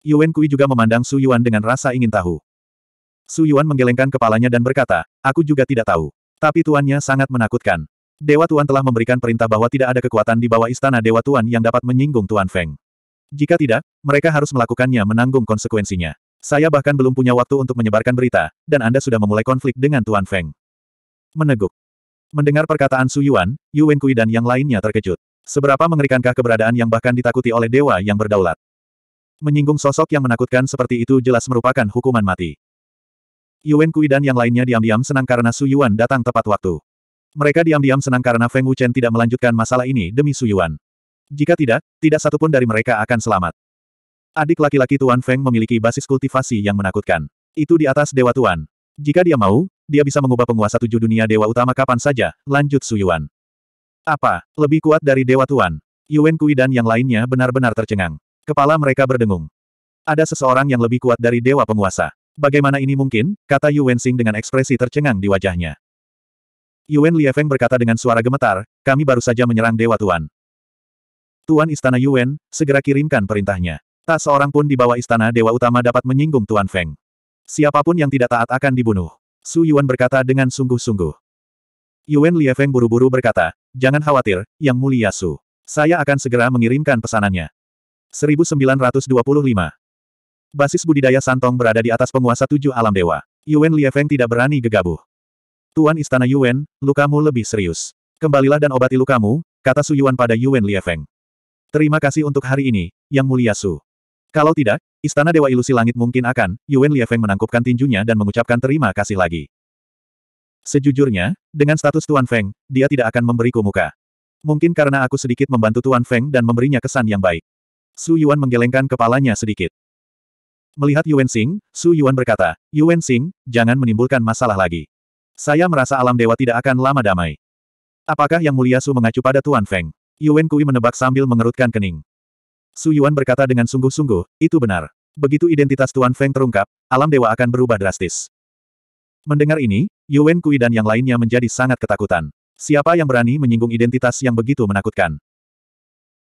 Yuan Kui juga memandang Su Yuan dengan rasa ingin tahu. Su Yuan menggelengkan kepalanya dan berkata, aku juga tidak tahu. Tapi tuannya sangat menakutkan. Dewa Tuan telah memberikan perintah bahwa tidak ada kekuatan di bawah istana Dewa Tuan yang dapat menyinggung Tuan Feng. Jika tidak, mereka harus melakukannya menanggung konsekuensinya. Saya bahkan belum punya waktu untuk menyebarkan berita, dan Anda sudah memulai konflik dengan Tuan Feng. Meneguk. Mendengar perkataan Su Yuan, Yu Wenkui dan yang lainnya terkejut. Seberapa mengerikankah keberadaan yang bahkan ditakuti oleh dewa yang berdaulat? Menyinggung sosok yang menakutkan seperti itu jelas merupakan hukuman mati. Yuan Kui dan yang lainnya diam-diam senang karena Su Yuan datang tepat waktu. Mereka diam-diam senang karena Feng Wuchen tidak melanjutkan masalah ini demi Su Yuan. Jika tidak, tidak satupun dari mereka akan selamat. Adik laki-laki Tuan Feng memiliki basis kultivasi yang menakutkan. Itu di atas Dewa Tuan. Jika dia mau, dia bisa mengubah penguasa tujuh dunia Dewa Utama kapan saja, lanjut Su Yuan. Apa, lebih kuat dari Dewa Tuan? Yuan Kui dan yang lainnya benar-benar tercengang. Kepala mereka berdengung. Ada seseorang yang lebih kuat dari Dewa Penguasa. Bagaimana ini mungkin, kata Yu Wenxing dengan ekspresi tercengang di wajahnya. Yuan Liefeng berkata dengan suara gemetar, kami baru saja menyerang Dewa Tuan. Tuan Istana Yuan, segera kirimkan perintahnya. Tak seorang pun di bawah Istana Dewa Utama dapat menyinggung Tuan Feng. Siapapun yang tidak taat akan dibunuh. Su Yuan berkata dengan sungguh-sungguh. Yuan Liefeng buru-buru berkata, jangan khawatir, Yang Mulia Su. Saya akan segera mengirimkan pesanannya. 1925 Basis budidaya Santong berada di atas penguasa tujuh alam dewa. Yuan Liefeng tidak berani gegabah. Tuan Istana Yuan, lukamu lebih serius. Kembalilah dan obati lukamu, kata Su Yuan pada Yuan Liefeng. Terima kasih untuk hari ini, Yang Mulia Su. Kalau tidak, Istana Dewa Ilusi Langit mungkin akan, Yuan Liefeng menangkupkan tinjunya dan mengucapkan terima kasih lagi. Sejujurnya, dengan status Tuan Feng, dia tidak akan memberiku muka. Mungkin karena aku sedikit membantu Tuan Feng dan memberinya kesan yang baik. Su Yuan menggelengkan kepalanya sedikit. Melihat Yuan Xing, Su Yuan berkata, Yuan Xing, jangan menimbulkan masalah lagi. Saya merasa alam dewa tidak akan lama damai. Apakah Yang Mulia Su mengacu pada Tuan Feng? Yuan Kui menebak sambil mengerutkan kening. Su Yuan berkata dengan sungguh-sungguh, itu benar. Begitu identitas Tuan Feng terungkap, alam dewa akan berubah drastis. Mendengar ini, Yuan Kui dan yang lainnya menjadi sangat ketakutan. Siapa yang berani menyinggung identitas yang begitu menakutkan?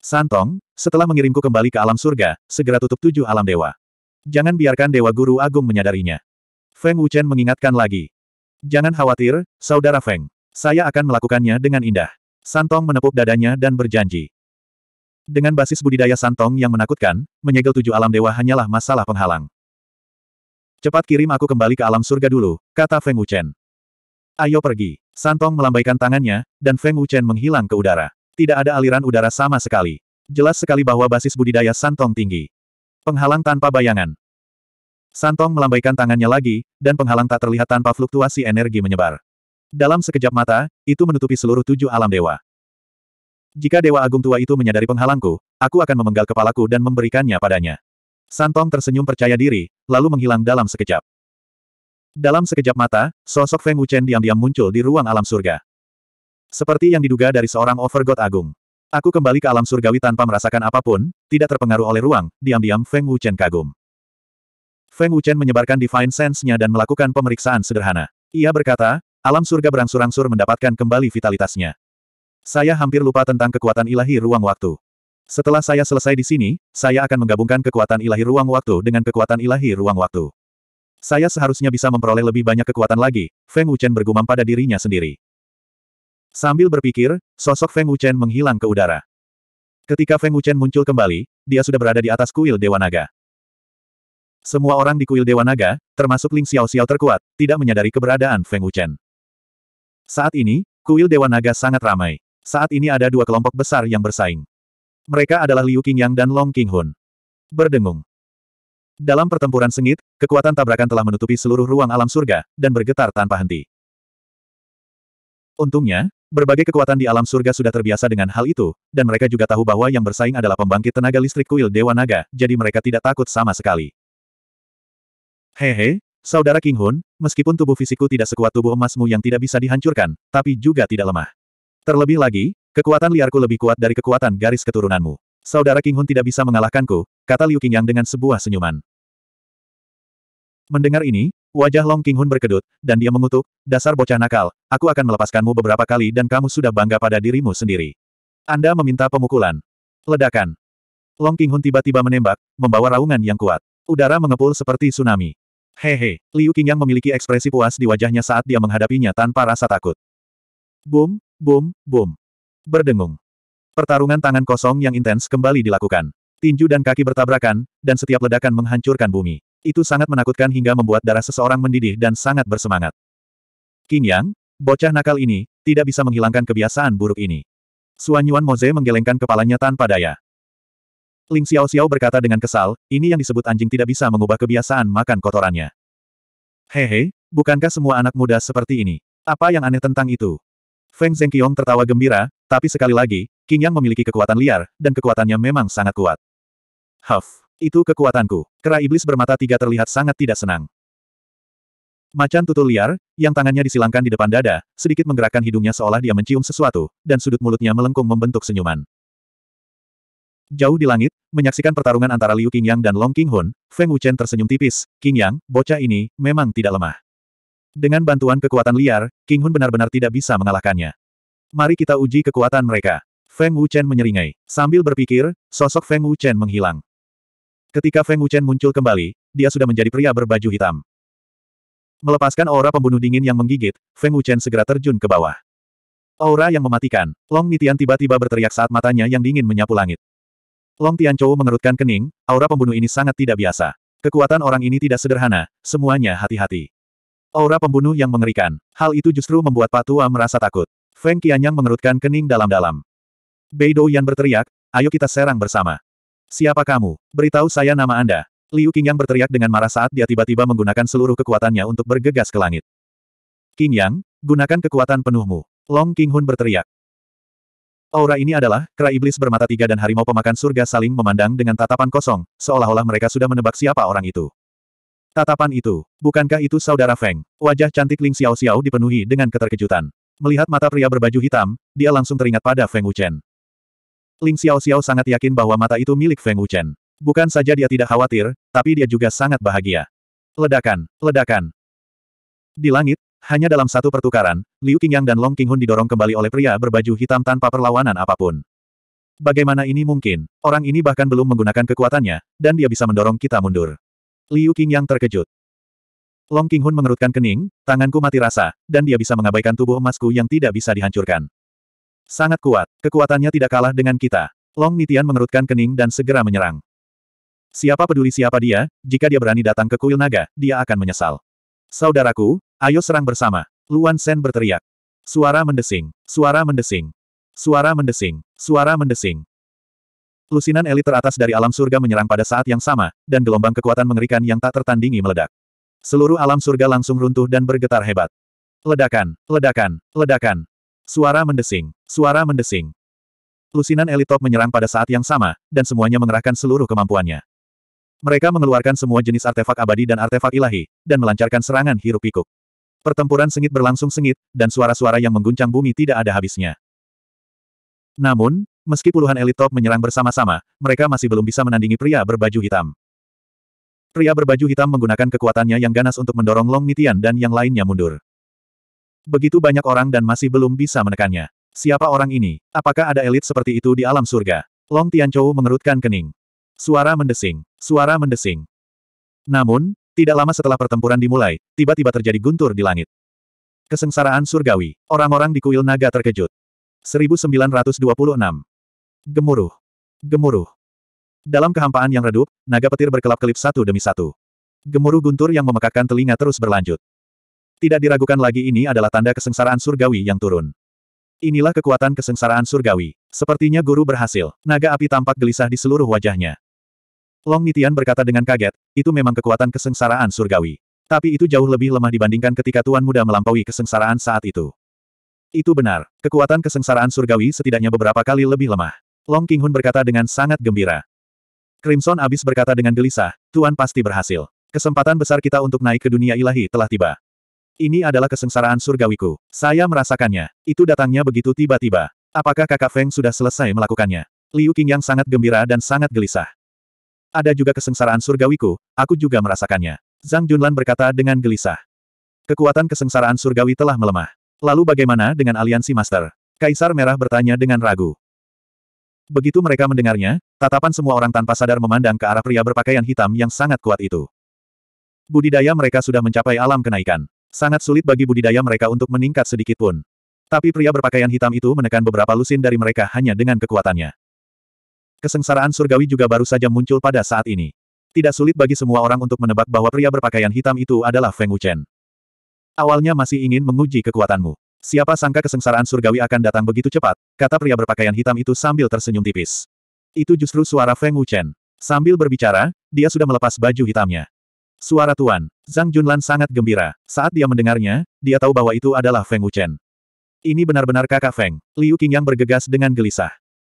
Santong, setelah mengirimku kembali ke alam surga, segera tutup tujuh alam dewa. Jangan biarkan Dewa Guru Agung menyadarinya. Feng Wuchen mengingatkan lagi. Jangan khawatir, Saudara Feng. Saya akan melakukannya dengan indah. Santong menepuk dadanya dan berjanji. Dengan basis budidaya Santong yang menakutkan, menyegel tujuh alam dewa hanyalah masalah penghalang. Cepat kirim aku kembali ke alam surga dulu, kata Feng Wuchen. Ayo pergi. Santong melambaikan tangannya, dan Feng Wuchen menghilang ke udara. Tidak ada aliran udara sama sekali. Jelas sekali bahwa basis budidaya Santong tinggi. Penghalang tanpa bayangan. Santong melambaikan tangannya lagi, dan penghalang tak terlihat tanpa fluktuasi energi menyebar. Dalam sekejap mata, itu menutupi seluruh tujuh alam dewa. Jika Dewa Agung Tua itu menyadari penghalangku, aku akan memenggal kepalaku dan memberikannya padanya. Santong tersenyum percaya diri, lalu menghilang dalam sekejap. Dalam sekejap mata, sosok Feng Wuchen diam-diam muncul di ruang alam surga. Seperti yang diduga dari seorang overgod agung. Aku kembali ke alam surgawi tanpa merasakan apapun, tidak terpengaruh oleh ruang, diam-diam Feng Wuchen kagum. Feng Wuchen menyebarkan Divine Sense-nya dan melakukan pemeriksaan sederhana. Ia berkata, alam surga berangsur-angsur mendapatkan kembali vitalitasnya. Saya hampir lupa tentang kekuatan ilahi ruang waktu. Setelah saya selesai di sini, saya akan menggabungkan kekuatan ilahi ruang waktu dengan kekuatan ilahi ruang waktu. Saya seharusnya bisa memperoleh lebih banyak kekuatan lagi, Feng Wuchen bergumam pada dirinya sendiri. Sambil berpikir, sosok Feng Wuchen menghilang ke udara. Ketika Feng Wuchen muncul kembali, dia sudah berada di atas kuil Dewa Naga. Semua orang di kuil Dewa Naga, termasuk Ling Xiao Xiao terkuat, tidak menyadari keberadaan Feng Wuchen. Saat ini, kuil Dewa Naga sangat ramai. Saat ini ada dua kelompok besar yang bersaing. Mereka adalah Liu Qingyang dan Long Qinghun. Berdengung. Dalam pertempuran sengit, kekuatan tabrakan telah menutupi seluruh ruang alam surga, dan bergetar tanpa henti. Untungnya, Berbagai kekuatan di alam surga sudah terbiasa dengan hal itu, dan mereka juga tahu bahwa yang bersaing adalah pembangkit tenaga listrik kuil Dewa Naga, jadi mereka tidak takut sama sekali. Hehe, saudara King Hun, meskipun tubuh fisikku tidak sekuat tubuh emasmu yang tidak bisa dihancurkan, tapi juga tidak lemah. Terlebih lagi, kekuatan liarku lebih kuat dari kekuatan garis keturunanmu. Saudara King Hun tidak bisa mengalahkanku, kata Liu Qingyang dengan sebuah senyuman. Mendengar ini, wajah Long King Hun berkedut, dan dia mengutuk, dasar bocah nakal, aku akan melepaskanmu beberapa kali dan kamu sudah bangga pada dirimu sendiri. Anda meminta pemukulan. Ledakan. Long King Hun tiba-tiba menembak, membawa raungan yang kuat. Udara mengepul seperti tsunami. Hehe, Liu King yang memiliki ekspresi puas di wajahnya saat dia menghadapinya tanpa rasa takut. Boom, boom, boom. Berdengung. Pertarungan tangan kosong yang intens kembali dilakukan. Tinju dan kaki bertabrakan, dan setiap ledakan menghancurkan bumi. Itu sangat menakutkan hingga membuat darah seseorang mendidih dan sangat bersemangat. King Yang, bocah nakal ini, tidak bisa menghilangkan kebiasaan buruk ini. Suanyuan Moze menggelengkan kepalanya tanpa daya. Ling Xiao Xiao berkata dengan kesal, ini yang disebut anjing tidak bisa mengubah kebiasaan makan kotorannya. Hehe, bukankah semua anak muda seperti ini? Apa yang aneh tentang itu? Feng Zhengqiong tertawa gembira, tapi sekali lagi, King Yang memiliki kekuatan liar, dan kekuatannya memang sangat kuat. Huff. Itu kekuatanku. Kera iblis bermata tiga terlihat sangat tidak senang. Macan tutul liar, yang tangannya disilangkan di depan dada, sedikit menggerakkan hidungnya seolah dia mencium sesuatu, dan sudut mulutnya melengkung membentuk senyuman. Jauh di langit, menyaksikan pertarungan antara Liu Qingyang dan Long Qinghun, Feng Wuchen tersenyum tipis, Qingyang, bocah ini, memang tidak lemah. Dengan bantuan kekuatan liar, Qinghun benar-benar tidak bisa mengalahkannya. Mari kita uji kekuatan mereka. Feng Wuchen menyeringai. Sambil berpikir, sosok Feng Wuchen menghilang. Ketika Feng Wuchen muncul kembali, dia sudah menjadi pria berbaju hitam. Melepaskan aura pembunuh dingin yang menggigit, Feng Wuchen segera terjun ke bawah. Aura yang mematikan, Long Mitian tiba-tiba berteriak saat matanya yang dingin menyapu langit. Long Tian Chou mengerutkan kening, aura pembunuh ini sangat tidak biasa. Kekuatan orang ini tidak sederhana, semuanya hati-hati. Aura pembunuh yang mengerikan, hal itu justru membuat Patua merasa takut. Feng Qianyang mengerutkan kening dalam-dalam. Beidou Yan berteriak, ayo kita serang bersama. Siapa kamu? Beritahu saya nama Anda. Liu Qingyang berteriak dengan marah saat dia tiba-tiba menggunakan seluruh kekuatannya untuk bergegas ke langit. Qingyang, gunakan kekuatan penuhmu. Long Qinghun berteriak. Aura ini adalah, kera iblis bermata tiga dan harimau pemakan surga saling memandang dengan tatapan kosong, seolah-olah mereka sudah menebak siapa orang itu. Tatapan itu, bukankah itu saudara Feng? Wajah cantik Ling Xiao Xiao dipenuhi dengan keterkejutan. Melihat mata pria berbaju hitam, dia langsung teringat pada Feng Wuchen. Ling Xiao Xiao sangat yakin bahwa mata itu milik Feng Wuchen. Bukan saja dia tidak khawatir, tapi dia juga sangat bahagia. Ledakan, ledakan. Di langit, hanya dalam satu pertukaran, Liu Qingyang dan Long Qinghun didorong kembali oleh pria berbaju hitam tanpa perlawanan apapun. Bagaimana ini mungkin? Orang ini bahkan belum menggunakan kekuatannya, dan dia bisa mendorong kita mundur. Liu Qingyang terkejut. Long Qinghun mengerutkan kening, tanganku mati rasa, dan dia bisa mengabaikan tubuh emasku yang tidak bisa dihancurkan. Sangat kuat. Kekuatannya tidak kalah dengan kita. Long Nitian mengerutkan kening dan segera menyerang. Siapa peduli siapa dia, jika dia berani datang ke kuil naga, dia akan menyesal. Saudaraku, ayo serang bersama. Luan Sen berteriak. Suara mendesing, suara mendesing, suara mendesing, suara mendesing. Lusinan elit teratas dari alam surga menyerang pada saat yang sama, dan gelombang kekuatan mengerikan yang tak tertandingi meledak. Seluruh alam surga langsung runtuh dan bergetar hebat. Ledakan, ledakan, ledakan, Suara mendesing. Suara mendesing. Lusinan elit top menyerang pada saat yang sama, dan semuanya mengerahkan seluruh kemampuannya. Mereka mengeluarkan semua jenis artefak abadi dan artefak ilahi, dan melancarkan serangan hiruk-pikuk. Pertempuran sengit berlangsung sengit, dan suara-suara yang mengguncang bumi tidak ada habisnya. Namun, meski puluhan elit top menyerang bersama-sama, mereka masih belum bisa menandingi pria berbaju hitam. Pria berbaju hitam menggunakan kekuatannya yang ganas untuk mendorong Long Nitian dan yang lainnya mundur. Begitu banyak orang dan masih belum bisa menekannya. Siapa orang ini? Apakah ada elit seperti itu di alam surga? Long Tianchou mengerutkan kening. Suara mendesing. Suara mendesing. Namun, tidak lama setelah pertempuran dimulai, tiba-tiba terjadi guntur di langit. Kesengsaraan surgawi. Orang-orang di kuil naga terkejut. 1926. Gemuruh. Gemuruh. Dalam kehampaan yang redup, naga petir berkelap-kelip satu demi satu. Gemuruh guntur yang memekakkan telinga terus berlanjut. Tidak diragukan lagi ini adalah tanda kesengsaraan surgawi yang turun. Inilah kekuatan kesengsaraan surgawi. Sepertinya guru berhasil. Naga api tampak gelisah di seluruh wajahnya. Long Nitian berkata dengan kaget, itu memang kekuatan kesengsaraan surgawi. Tapi itu jauh lebih lemah dibandingkan ketika Tuan Muda melampaui kesengsaraan saat itu. Itu benar, kekuatan kesengsaraan surgawi setidaknya beberapa kali lebih lemah. Long King Hun berkata dengan sangat gembira. Crimson Abyss berkata dengan gelisah, Tuan pasti berhasil. Kesempatan besar kita untuk naik ke dunia ilahi telah tiba. Ini adalah kesengsaraan surgawiku. Saya merasakannya. Itu datangnya begitu tiba-tiba. Apakah kakak Feng sudah selesai melakukannya? Liu yang sangat gembira dan sangat gelisah. Ada juga kesengsaraan surgawiku, aku juga merasakannya. Zhang Junlan berkata dengan gelisah. Kekuatan kesengsaraan surgawi telah melemah. Lalu bagaimana dengan aliansi master? Kaisar Merah bertanya dengan ragu. Begitu mereka mendengarnya, tatapan semua orang tanpa sadar memandang ke arah pria berpakaian hitam yang sangat kuat itu. Budidaya mereka sudah mencapai alam kenaikan. Sangat sulit bagi budidaya mereka untuk meningkat sedikit pun. Tapi pria berpakaian hitam itu menekan beberapa lusin dari mereka hanya dengan kekuatannya. Kesengsaraan surgawi juga baru saja muncul pada saat ini. Tidak sulit bagi semua orang untuk menebak bahwa pria berpakaian hitam itu adalah Feng Wuchen. Awalnya masih ingin menguji kekuatanmu. Siapa sangka kesengsaraan surgawi akan datang begitu cepat, kata pria berpakaian hitam itu sambil tersenyum tipis. Itu justru suara Feng Wuchen. Sambil berbicara, dia sudah melepas baju hitamnya. Suara Tuan, Zhang Junlan sangat gembira. Saat dia mendengarnya, dia tahu bahwa itu adalah Feng Wuchen. Ini benar-benar kakak Feng, Liu Qingyang bergegas dengan gelisah.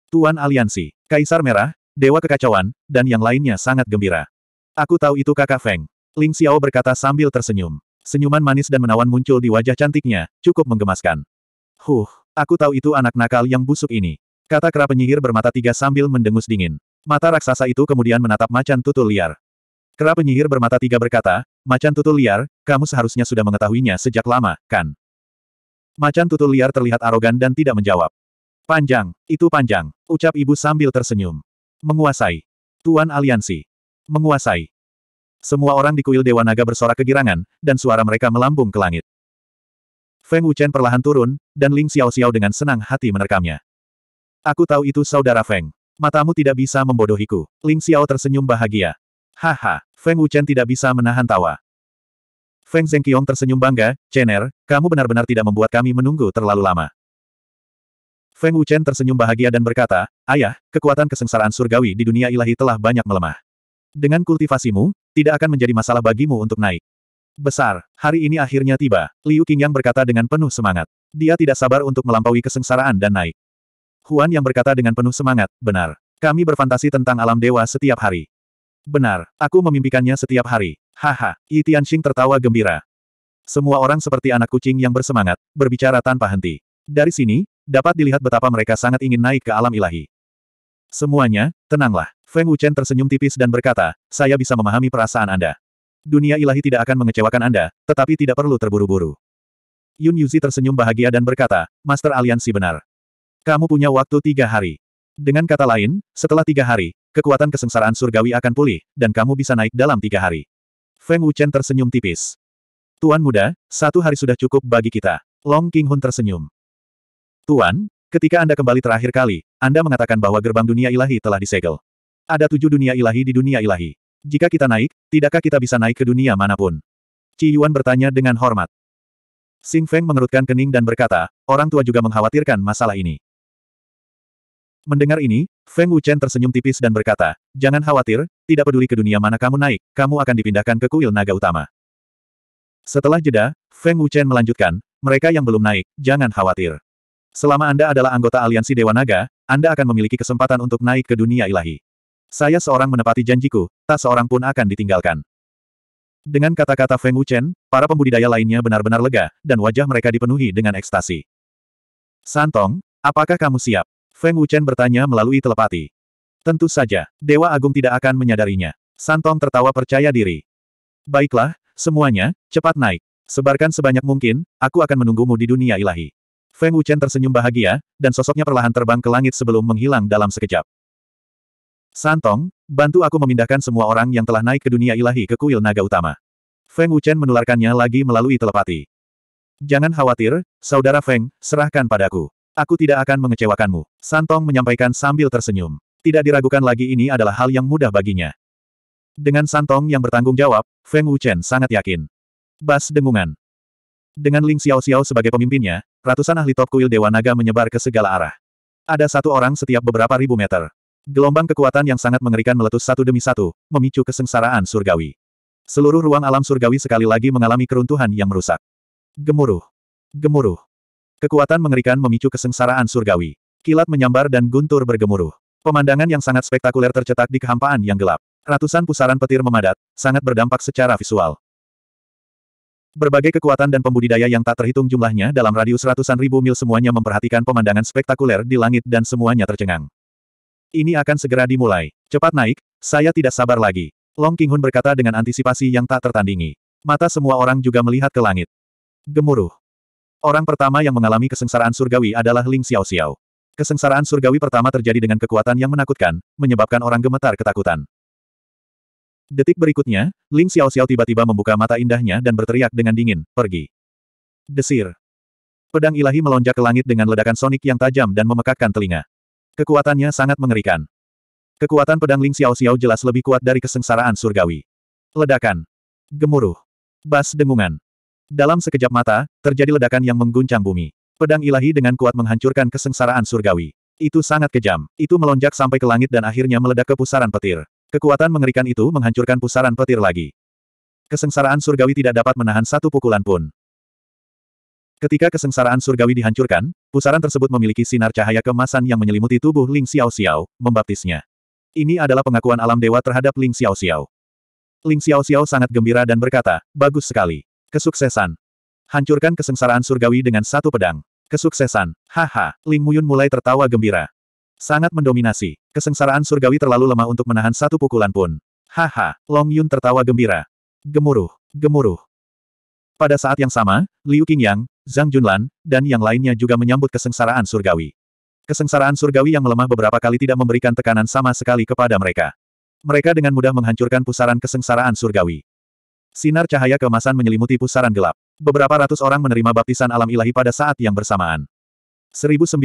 Tuan Aliansi, Kaisar Merah, Dewa Kekacauan, dan yang lainnya sangat gembira. Aku tahu itu kakak Feng. Ling Xiao berkata sambil tersenyum. Senyuman manis dan menawan muncul di wajah cantiknya, cukup menggemaskan. Huh, aku tahu itu anak nakal yang busuk ini. Kata kera penyihir bermata tiga sambil mendengus dingin. Mata raksasa itu kemudian menatap macan tutul liar. Kera penyihir bermata tiga berkata, Macan tutul liar, kamu seharusnya sudah mengetahuinya sejak lama, kan? Macan tutul liar terlihat arogan dan tidak menjawab. Panjang, itu panjang, ucap ibu sambil tersenyum. Menguasai. Tuan Aliansi. Menguasai. Semua orang di kuil Dewa Naga bersorak kegirangan, dan suara mereka melambung ke langit. Feng Wuchen perlahan turun, dan Ling Xiao Xiao dengan senang hati menerkamnya. Aku tahu itu saudara Feng. Matamu tidak bisa membodohiku. Ling Xiao tersenyum bahagia. Haha, Feng Wuchen tidak bisa menahan tawa. Feng Zhengqiong tersenyum bangga, Chener, kamu benar-benar tidak membuat kami menunggu terlalu lama. Feng Wuchen tersenyum bahagia dan berkata, Ayah, kekuatan kesengsaraan surgawi di dunia ilahi telah banyak melemah. Dengan kultivasimu, tidak akan menjadi masalah bagimu untuk naik. Besar, hari ini akhirnya tiba, Liu Qingyang berkata dengan penuh semangat. Dia tidak sabar untuk melampaui kesengsaraan dan naik. Huan yang berkata dengan penuh semangat, benar. Kami berfantasi tentang alam dewa setiap hari. Benar, aku memimpikannya setiap hari. Haha, Yi Tianxing tertawa gembira. Semua orang seperti anak kucing yang bersemangat, berbicara tanpa henti. Dari sini, dapat dilihat betapa mereka sangat ingin naik ke alam ilahi. Semuanya, tenanglah. Feng Wuchen tersenyum tipis dan berkata, saya bisa memahami perasaan Anda. Dunia ilahi tidak akan mengecewakan Anda, tetapi tidak perlu terburu-buru. Yun Yuzi tersenyum bahagia dan berkata, Master Aliansi benar. Kamu punya waktu tiga hari. Dengan kata lain, setelah tiga hari, kekuatan kesengsaraan surgawi akan pulih, dan kamu bisa naik dalam tiga hari. Feng Wuchen tersenyum tipis. Tuan muda, satu hari sudah cukup bagi kita. Long King Hun tersenyum. Tuan, ketika Anda kembali terakhir kali, Anda mengatakan bahwa gerbang dunia ilahi telah disegel. Ada tujuh dunia ilahi di dunia ilahi. Jika kita naik, tidakkah kita bisa naik ke dunia manapun? Ci Yuan bertanya dengan hormat. Sing Feng mengerutkan kening dan berkata, orang tua juga mengkhawatirkan masalah ini. Mendengar ini, Feng Wuchen tersenyum tipis dan berkata, jangan khawatir, tidak peduli ke dunia mana kamu naik, kamu akan dipindahkan ke kuil naga utama. Setelah jeda, Feng Wuchen melanjutkan, mereka yang belum naik, jangan khawatir. Selama Anda adalah anggota aliansi Dewa Naga, Anda akan memiliki kesempatan untuk naik ke dunia ilahi. Saya seorang menepati janjiku, tak seorang pun akan ditinggalkan. Dengan kata-kata Feng Wuchen, para pembudidaya lainnya benar-benar lega, dan wajah mereka dipenuhi dengan ekstasi. Santong, apakah kamu siap? Feng Wuchen bertanya melalui telepati. Tentu saja, Dewa Agung tidak akan menyadarinya. Santong tertawa percaya diri. Baiklah, semuanya, cepat naik. Sebarkan sebanyak mungkin, aku akan menunggumu di dunia ilahi. Feng Wuchen tersenyum bahagia, dan sosoknya perlahan terbang ke langit sebelum menghilang dalam sekejap. Santong, bantu aku memindahkan semua orang yang telah naik ke dunia ilahi ke kuil naga utama. Feng Wuchen menularkannya lagi melalui telepati. Jangan khawatir, saudara Feng, serahkan padaku. Aku tidak akan mengecewakanmu. Santong menyampaikan sambil tersenyum. Tidak diragukan lagi ini adalah hal yang mudah baginya. Dengan Santong yang bertanggung jawab, Feng Wuchen sangat yakin. Bas dengungan. Dengan Ling Xiao Xiao sebagai pemimpinnya, ratusan ahli top kuil Dewa Naga menyebar ke segala arah. Ada satu orang setiap beberapa ribu meter. Gelombang kekuatan yang sangat mengerikan meletus satu demi satu, memicu kesengsaraan surgawi. Seluruh ruang alam surgawi sekali lagi mengalami keruntuhan yang merusak. Gemuruh. Gemuruh. Kekuatan mengerikan memicu kesengsaraan surgawi. Kilat menyambar dan guntur bergemuruh. Pemandangan yang sangat spektakuler tercetak di kehampaan yang gelap. Ratusan pusaran petir memadat, sangat berdampak secara visual. Berbagai kekuatan dan pembudidaya yang tak terhitung jumlahnya dalam radius ratusan ribu mil semuanya memperhatikan pemandangan spektakuler di langit dan semuanya tercengang. Ini akan segera dimulai. Cepat naik, saya tidak sabar lagi. Long Kinghun berkata dengan antisipasi yang tak tertandingi. Mata semua orang juga melihat ke langit. Gemuruh. Orang pertama yang mengalami kesengsaraan surgawi adalah Ling Xiao Xiao. Kesengsaraan surgawi pertama terjadi dengan kekuatan yang menakutkan, menyebabkan orang gemetar ketakutan. Detik berikutnya, Ling Xiao Xiao tiba-tiba membuka mata indahnya dan berteriak dengan dingin, pergi. Desir. Pedang ilahi melonjak ke langit dengan ledakan sonik yang tajam dan memekakkan telinga. Kekuatannya sangat mengerikan. Kekuatan pedang Ling Xiao Xiao jelas lebih kuat dari kesengsaraan surgawi. Ledakan. Gemuruh. Bas dengungan. Dalam sekejap mata, terjadi ledakan yang mengguncang bumi. Pedang ilahi dengan kuat menghancurkan kesengsaraan surgawi. Itu sangat kejam. Itu melonjak sampai ke langit dan akhirnya meledak ke pusaran petir. Kekuatan mengerikan itu menghancurkan pusaran petir lagi. Kesengsaraan surgawi tidak dapat menahan satu pukulan pun. Ketika kesengsaraan surgawi dihancurkan, pusaran tersebut memiliki sinar cahaya kemasan yang menyelimuti tubuh Ling Xiao Xiao, membaptisnya. Ini adalah pengakuan alam dewa terhadap Ling Xiao Xiao. Ling Xiao Xiao sangat gembira dan berkata, bagus sekali. Kesuksesan. Hancurkan kesengsaraan surgawi dengan satu pedang. Kesuksesan. Haha, Ling Muyun mulai tertawa gembira. Sangat mendominasi. Kesengsaraan surgawi terlalu lemah untuk menahan satu pukulan pun. Haha, Long Yun tertawa gembira. Gemuruh, gemuruh. Pada saat yang sama, Liu Qingyang, Zhang Junlan, dan yang lainnya juga menyambut kesengsaraan surgawi. Kesengsaraan surgawi yang melemah beberapa kali tidak memberikan tekanan sama sekali kepada mereka. Mereka dengan mudah menghancurkan pusaran kesengsaraan surgawi. Sinar cahaya kemasan menyelimuti pusaran gelap. Beberapa ratus orang menerima baptisan alam ilahi pada saat yang bersamaan. 1927.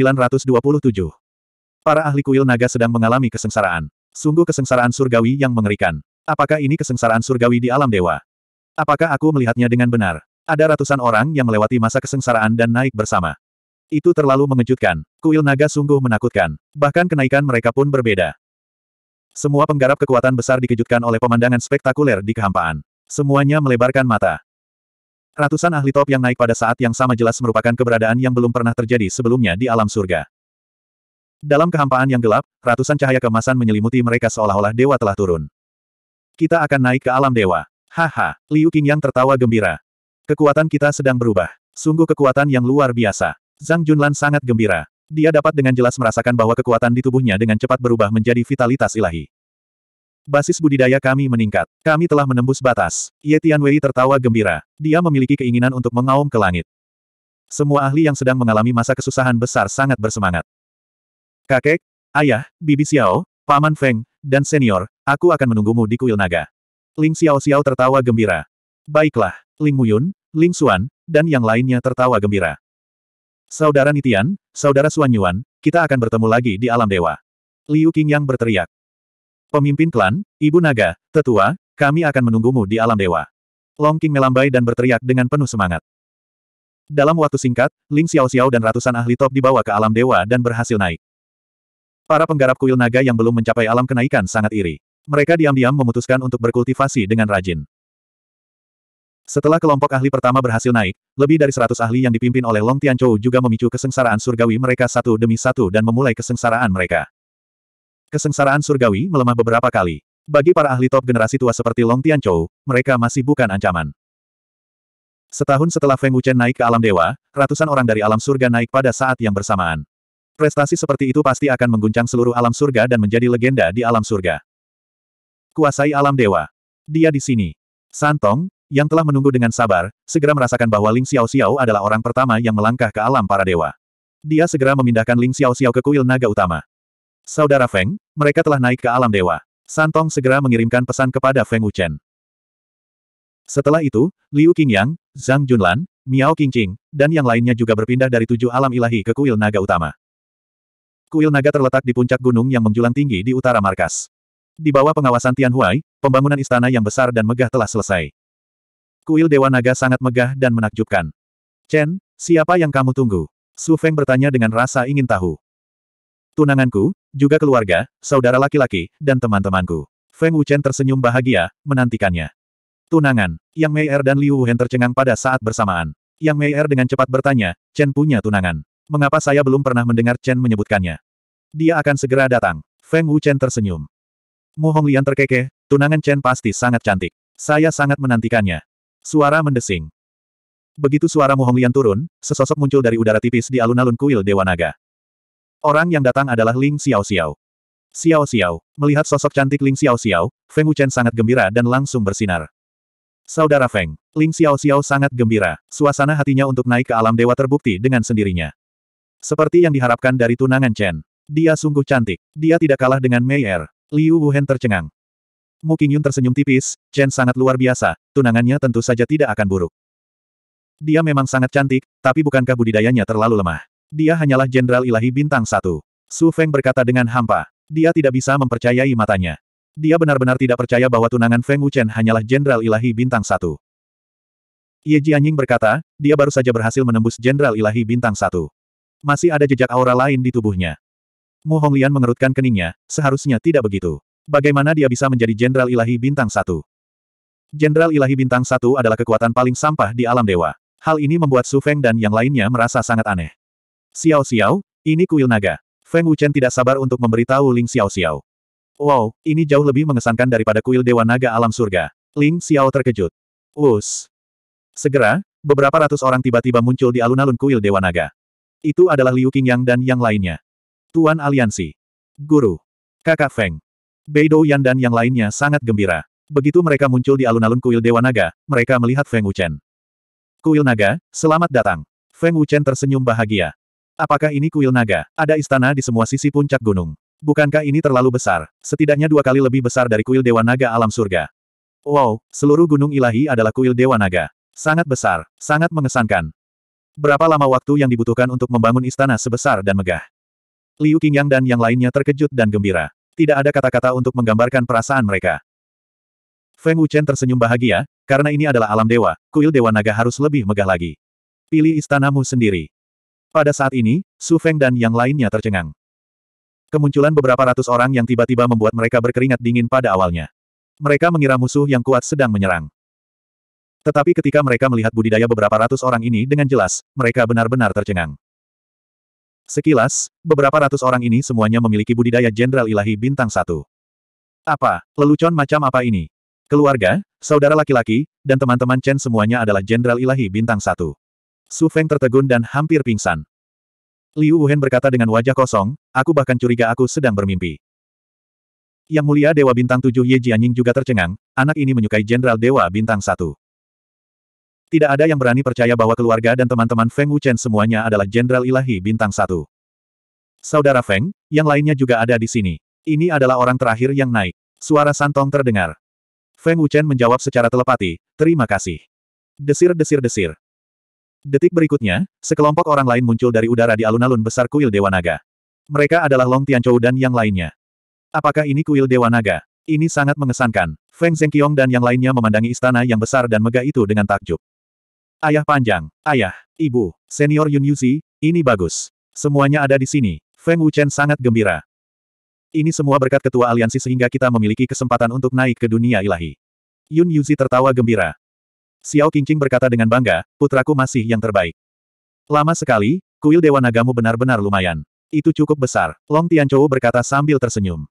Para ahli kuil naga sedang mengalami kesengsaraan. Sungguh kesengsaraan surgawi yang mengerikan. Apakah ini kesengsaraan surgawi di alam dewa? Apakah aku melihatnya dengan benar? Ada ratusan orang yang melewati masa kesengsaraan dan naik bersama. Itu terlalu mengejutkan. Kuil naga sungguh menakutkan. Bahkan kenaikan mereka pun berbeda. Semua penggarap kekuatan besar dikejutkan oleh pemandangan spektakuler di kehampaan. Semuanya melebarkan mata. Ratusan ahli top yang naik pada saat yang sama jelas merupakan keberadaan yang belum pernah terjadi sebelumnya di alam surga. Dalam kehampaan yang gelap, ratusan cahaya kemasan menyelimuti mereka seolah-olah dewa telah turun. Kita akan naik ke alam dewa. Haha, Liu yang tertawa gembira. Kekuatan kita sedang berubah. Sungguh kekuatan yang luar biasa. Zhang Junlan sangat gembira. Dia dapat dengan jelas merasakan bahwa kekuatan di tubuhnya dengan cepat berubah menjadi vitalitas ilahi. Basis budidaya kami meningkat. Kami telah menembus batas. Ye Tianwei tertawa gembira. Dia memiliki keinginan untuk mengaum ke langit. Semua ahli yang sedang mengalami masa kesusahan besar sangat bersemangat. Kakek, ayah, bibi Xiao, paman Feng, dan senior, aku akan menunggumu di kuil naga. Ling Xiao Xiao tertawa gembira. Baiklah, Ling Muyun, Ling Xuan, dan yang lainnya tertawa gembira. Saudara Nitian, Saudara Xuan Yuan, kita akan bertemu lagi di alam dewa. Liu Qingyang berteriak. Pemimpin klan, Ibu Naga, tetua, kami akan menunggumu di alam dewa. Long King melambai dan berteriak dengan penuh semangat. Dalam waktu singkat, Ling Xiao Xiao dan ratusan ahli top dibawa ke alam dewa dan berhasil naik. Para penggarap kuil naga yang belum mencapai alam kenaikan sangat iri. Mereka diam-diam memutuskan untuk berkultivasi dengan rajin. Setelah kelompok ahli pertama berhasil naik, lebih dari seratus ahli yang dipimpin oleh Long Tianchou juga memicu kesengsaraan surgawi mereka satu demi satu dan memulai kesengsaraan mereka. Kesengsaraan surgawi melemah beberapa kali. Bagi para ahli top generasi tua seperti Long Tianchou, mereka masih bukan ancaman. Setahun setelah Feng Wuchen naik ke alam dewa, ratusan orang dari alam surga naik pada saat yang bersamaan. Prestasi seperti itu pasti akan mengguncang seluruh alam surga dan menjadi legenda di alam surga. Kuasai alam dewa. Dia di sini. Santong, yang telah menunggu dengan sabar, segera merasakan bahwa Ling Xiao Xiao adalah orang pertama yang melangkah ke alam para dewa. Dia segera memindahkan Ling Xiao Xiao ke kuil naga utama. Saudara Feng, mereka telah naik ke alam dewa. Santong segera mengirimkan pesan kepada Feng Wuchen. Setelah itu, Liu Qingyang, Zhang Junlan, Miao Qingqing, dan yang lainnya juga berpindah dari tujuh alam ilahi ke kuil naga utama. Kuil naga terletak di puncak gunung yang menjulang tinggi di utara markas. Di bawah pengawasan Tianhuai, pembangunan istana yang besar dan megah telah selesai. Kuil Dewa Naga sangat megah dan menakjubkan. Chen, siapa yang kamu tunggu? Su Feng bertanya dengan rasa ingin tahu tunanganku, juga keluarga, saudara laki-laki, dan teman-temanku. Feng Wuchen tersenyum bahagia, menantikannya. Tunangan, Yang Mei Er dan Liu Wuhan tercengang pada saat bersamaan. Yang Mei Er dengan cepat bertanya, Chen punya tunangan. Mengapa saya belum pernah mendengar Chen menyebutkannya? Dia akan segera datang. Feng Wuchen tersenyum. Mu Honglian terkekeh, tunangan Chen pasti sangat cantik. Saya sangat menantikannya. Suara mendesing. Begitu suara Mu Honglian turun, sesosok muncul dari udara tipis di alun-alun kuil Dewa Naga. Orang yang datang adalah Ling Xiao Xiao. Xiao Xiao, melihat sosok cantik Ling Xiao Xiao, Feng Wuchen sangat gembira dan langsung bersinar. Saudara Feng, Ling Xiao Xiao sangat gembira, suasana hatinya untuk naik ke alam dewa terbukti dengan sendirinya. Seperti yang diharapkan dari tunangan Chen. Dia sungguh cantik. Dia tidak kalah dengan Mei Er. Liu Wuhen tercengang. Mu Qingyun tersenyum tipis, Chen sangat luar biasa, tunangannya tentu saja tidak akan buruk. Dia memang sangat cantik, tapi bukankah budidayanya terlalu lemah? Dia hanyalah Jenderal Ilahi Bintang Satu. Su Feng berkata dengan hampa. Dia tidak bisa mempercayai matanya. Dia benar-benar tidak percaya bahwa tunangan Feng Wuchen hanyalah Jenderal Ilahi Bintang Satu. Ye Jianying berkata, dia baru saja berhasil menembus Jenderal Ilahi Bintang Satu. Masih ada jejak aura lain di tubuhnya. Mu Honglian mengerutkan keningnya, seharusnya tidak begitu. Bagaimana dia bisa menjadi Jenderal Ilahi Bintang Satu? Jenderal Ilahi Bintang Satu adalah kekuatan paling sampah di alam dewa. Hal ini membuat Su Feng dan yang lainnya merasa sangat aneh. Xiao Xiao, ini kuil naga. Feng Wuchen tidak sabar untuk memberitahu Ling Xiao Xiao. Wow, ini jauh lebih mengesankan daripada kuil dewa naga alam surga. Ling Xiao terkejut. Wus. Segera, beberapa ratus orang tiba-tiba muncul di alun-alun kuil dewa naga. Itu adalah Liu Qingyang dan yang lainnya. Tuan Aliansi. Guru. Kakak Feng. Beidou Yan dan yang lainnya sangat gembira. Begitu mereka muncul di alun-alun kuil dewa naga, mereka melihat Feng Wuchen. Kuil naga, selamat datang. Feng Wuchen tersenyum bahagia. Apakah ini kuil naga? Ada istana di semua sisi puncak gunung. Bukankah ini terlalu besar? Setidaknya dua kali lebih besar dari kuil Dewa Naga alam surga. Wow, seluruh gunung ilahi adalah kuil Dewa Naga. Sangat besar, sangat mengesankan. Berapa lama waktu yang dibutuhkan untuk membangun istana sebesar dan megah? Liu Qingyang dan yang lainnya terkejut dan gembira. Tidak ada kata-kata untuk menggambarkan perasaan mereka. Feng Wuchen tersenyum bahagia, karena ini adalah alam dewa, kuil Dewa Naga harus lebih megah lagi. Pilih istanamu sendiri. Pada saat ini, Su Feng dan yang lainnya tercengang. Kemunculan beberapa ratus orang yang tiba-tiba membuat mereka berkeringat dingin pada awalnya. Mereka mengira musuh yang kuat sedang menyerang. Tetapi ketika mereka melihat budidaya beberapa ratus orang ini dengan jelas, mereka benar-benar tercengang. Sekilas, beberapa ratus orang ini semuanya memiliki budidaya Jenderal Ilahi Bintang satu. Apa, lelucon macam apa ini? Keluarga, saudara laki-laki, dan teman-teman Chen semuanya adalah Jenderal Ilahi Bintang satu. Su Feng tertegun dan hampir pingsan. Liu Wuhan berkata dengan wajah kosong, aku bahkan curiga aku sedang bermimpi. Yang mulia Dewa Bintang 7 Ye Jianying juga tercengang, anak ini menyukai Jenderal Dewa Bintang 1. Tidak ada yang berani percaya bahwa keluarga dan teman-teman Feng Wuchen semuanya adalah Jenderal Ilahi Bintang 1. Saudara Feng, yang lainnya juga ada di sini. Ini adalah orang terakhir yang naik. Suara santong terdengar. Feng Wuchen menjawab secara telepati, terima kasih. Desir-desir-desir. Detik berikutnya, sekelompok orang lain muncul dari udara di alun-alun besar kuil Dewa Naga. Mereka adalah Long Tianchou dan yang lainnya. Apakah ini kuil Dewa Naga? Ini sangat mengesankan. Feng Zhengqiong dan yang lainnya memandangi istana yang besar dan megah itu dengan takjub. Ayah panjang, ayah, ibu, senior Yun Yuzi, ini bagus. Semuanya ada di sini. Feng Wuchen sangat gembira. Ini semua berkat ketua aliansi sehingga kita memiliki kesempatan untuk naik ke dunia ilahi. Yun Yuzi tertawa gembira. Xiao Qingqing berkata dengan bangga, putraku masih yang terbaik. Lama sekali, kuil Dewa Nagamu benar-benar lumayan. Itu cukup besar, Long Tianchou berkata sambil tersenyum.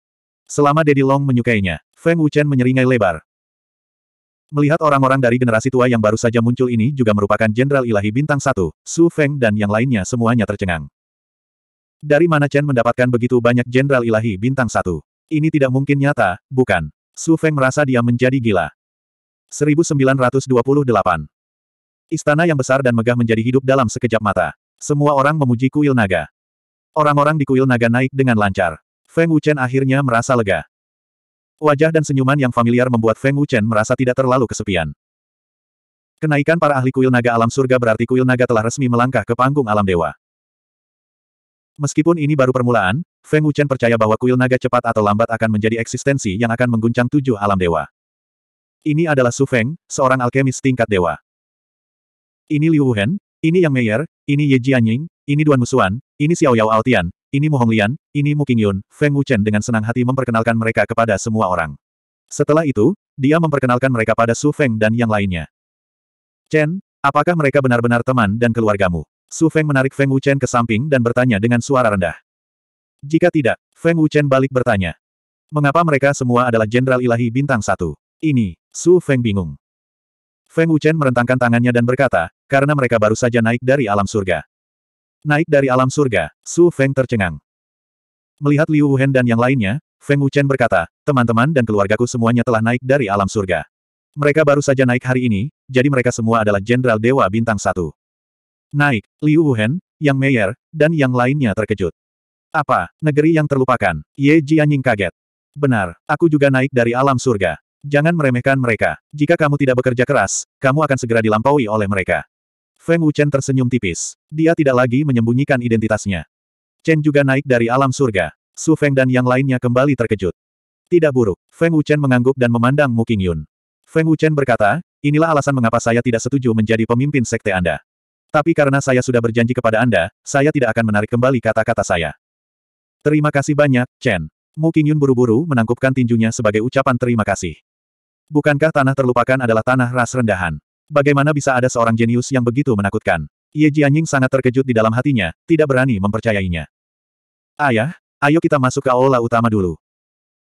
Selama Daddy Long menyukainya, Feng Wuchen menyeringai lebar. Melihat orang-orang dari generasi tua yang baru saja muncul ini juga merupakan Jenderal Ilahi Bintang satu, Su Feng dan yang lainnya semuanya tercengang. Dari mana Chen mendapatkan begitu banyak Jenderal Ilahi Bintang satu? Ini tidak mungkin nyata, bukan? Su Feng merasa dia menjadi gila. 1928. Istana yang besar dan megah menjadi hidup dalam sekejap mata. Semua orang memuji kuil naga. Orang-orang di kuil naga naik dengan lancar. Feng Wuchen akhirnya merasa lega. Wajah dan senyuman yang familiar membuat Feng Wuchen merasa tidak terlalu kesepian. Kenaikan para ahli kuil naga alam surga berarti kuil naga telah resmi melangkah ke panggung alam dewa. Meskipun ini baru permulaan, Feng Wuchen percaya bahwa kuil naga cepat atau lambat akan menjadi eksistensi yang akan mengguncang tujuh alam dewa. Ini adalah Su Feng, seorang alkemis tingkat dewa. Ini Liu Wuhan, ini Yang Meyer, ini Ye Jianying, ini Duan Musuan, ini Xiao Yao Altian, ini Mu Honglian, ini Mu Qingyun, Feng Wuchen dengan senang hati memperkenalkan mereka kepada semua orang. Setelah itu, dia memperkenalkan mereka pada Su Feng dan yang lainnya. Chen, apakah mereka benar-benar teman dan keluargamu? Su Feng menarik Feng Wuchen ke samping dan bertanya dengan suara rendah. Jika tidak, Feng Wuchen balik bertanya. Mengapa mereka semua adalah Jenderal Ilahi Bintang Satu? Ini, Su Feng bingung. Feng Wuchen merentangkan tangannya dan berkata, karena mereka baru saja naik dari alam surga. Naik dari alam surga, Su Feng tercengang. Melihat Liu Wuhen dan yang lainnya, Feng Wuchen berkata, teman-teman dan keluargaku semuanya telah naik dari alam surga. Mereka baru saja naik hari ini, jadi mereka semua adalah Jenderal Dewa Bintang Satu. Naik, Liu Wuhen, Yang Meyer, dan yang lainnya terkejut. Apa, negeri yang terlupakan? Ye Jianying kaget. Benar, aku juga naik dari alam surga. Jangan meremehkan mereka. Jika kamu tidak bekerja keras, kamu akan segera dilampaui oleh mereka. Feng Wuchen tersenyum tipis. Dia tidak lagi menyembunyikan identitasnya. Chen juga naik dari alam surga. Su Feng dan yang lainnya kembali terkejut. Tidak buruk. Feng Wuchen mengangguk dan memandang Mu Qingyun. Feng Wuchen berkata, inilah alasan mengapa saya tidak setuju menjadi pemimpin sekte Anda. Tapi karena saya sudah berjanji kepada Anda, saya tidak akan menarik kembali kata-kata saya. Terima kasih banyak, Chen. Mu Qingyun buru-buru menangkupkan tinjunya sebagai ucapan terima kasih. Bukankah tanah terlupakan adalah tanah ras rendahan? Bagaimana bisa ada seorang jenius yang begitu menakutkan? Ye Jianying sangat terkejut di dalam hatinya, tidak berani mempercayainya. Ayah, ayo kita masuk ke aula utama dulu.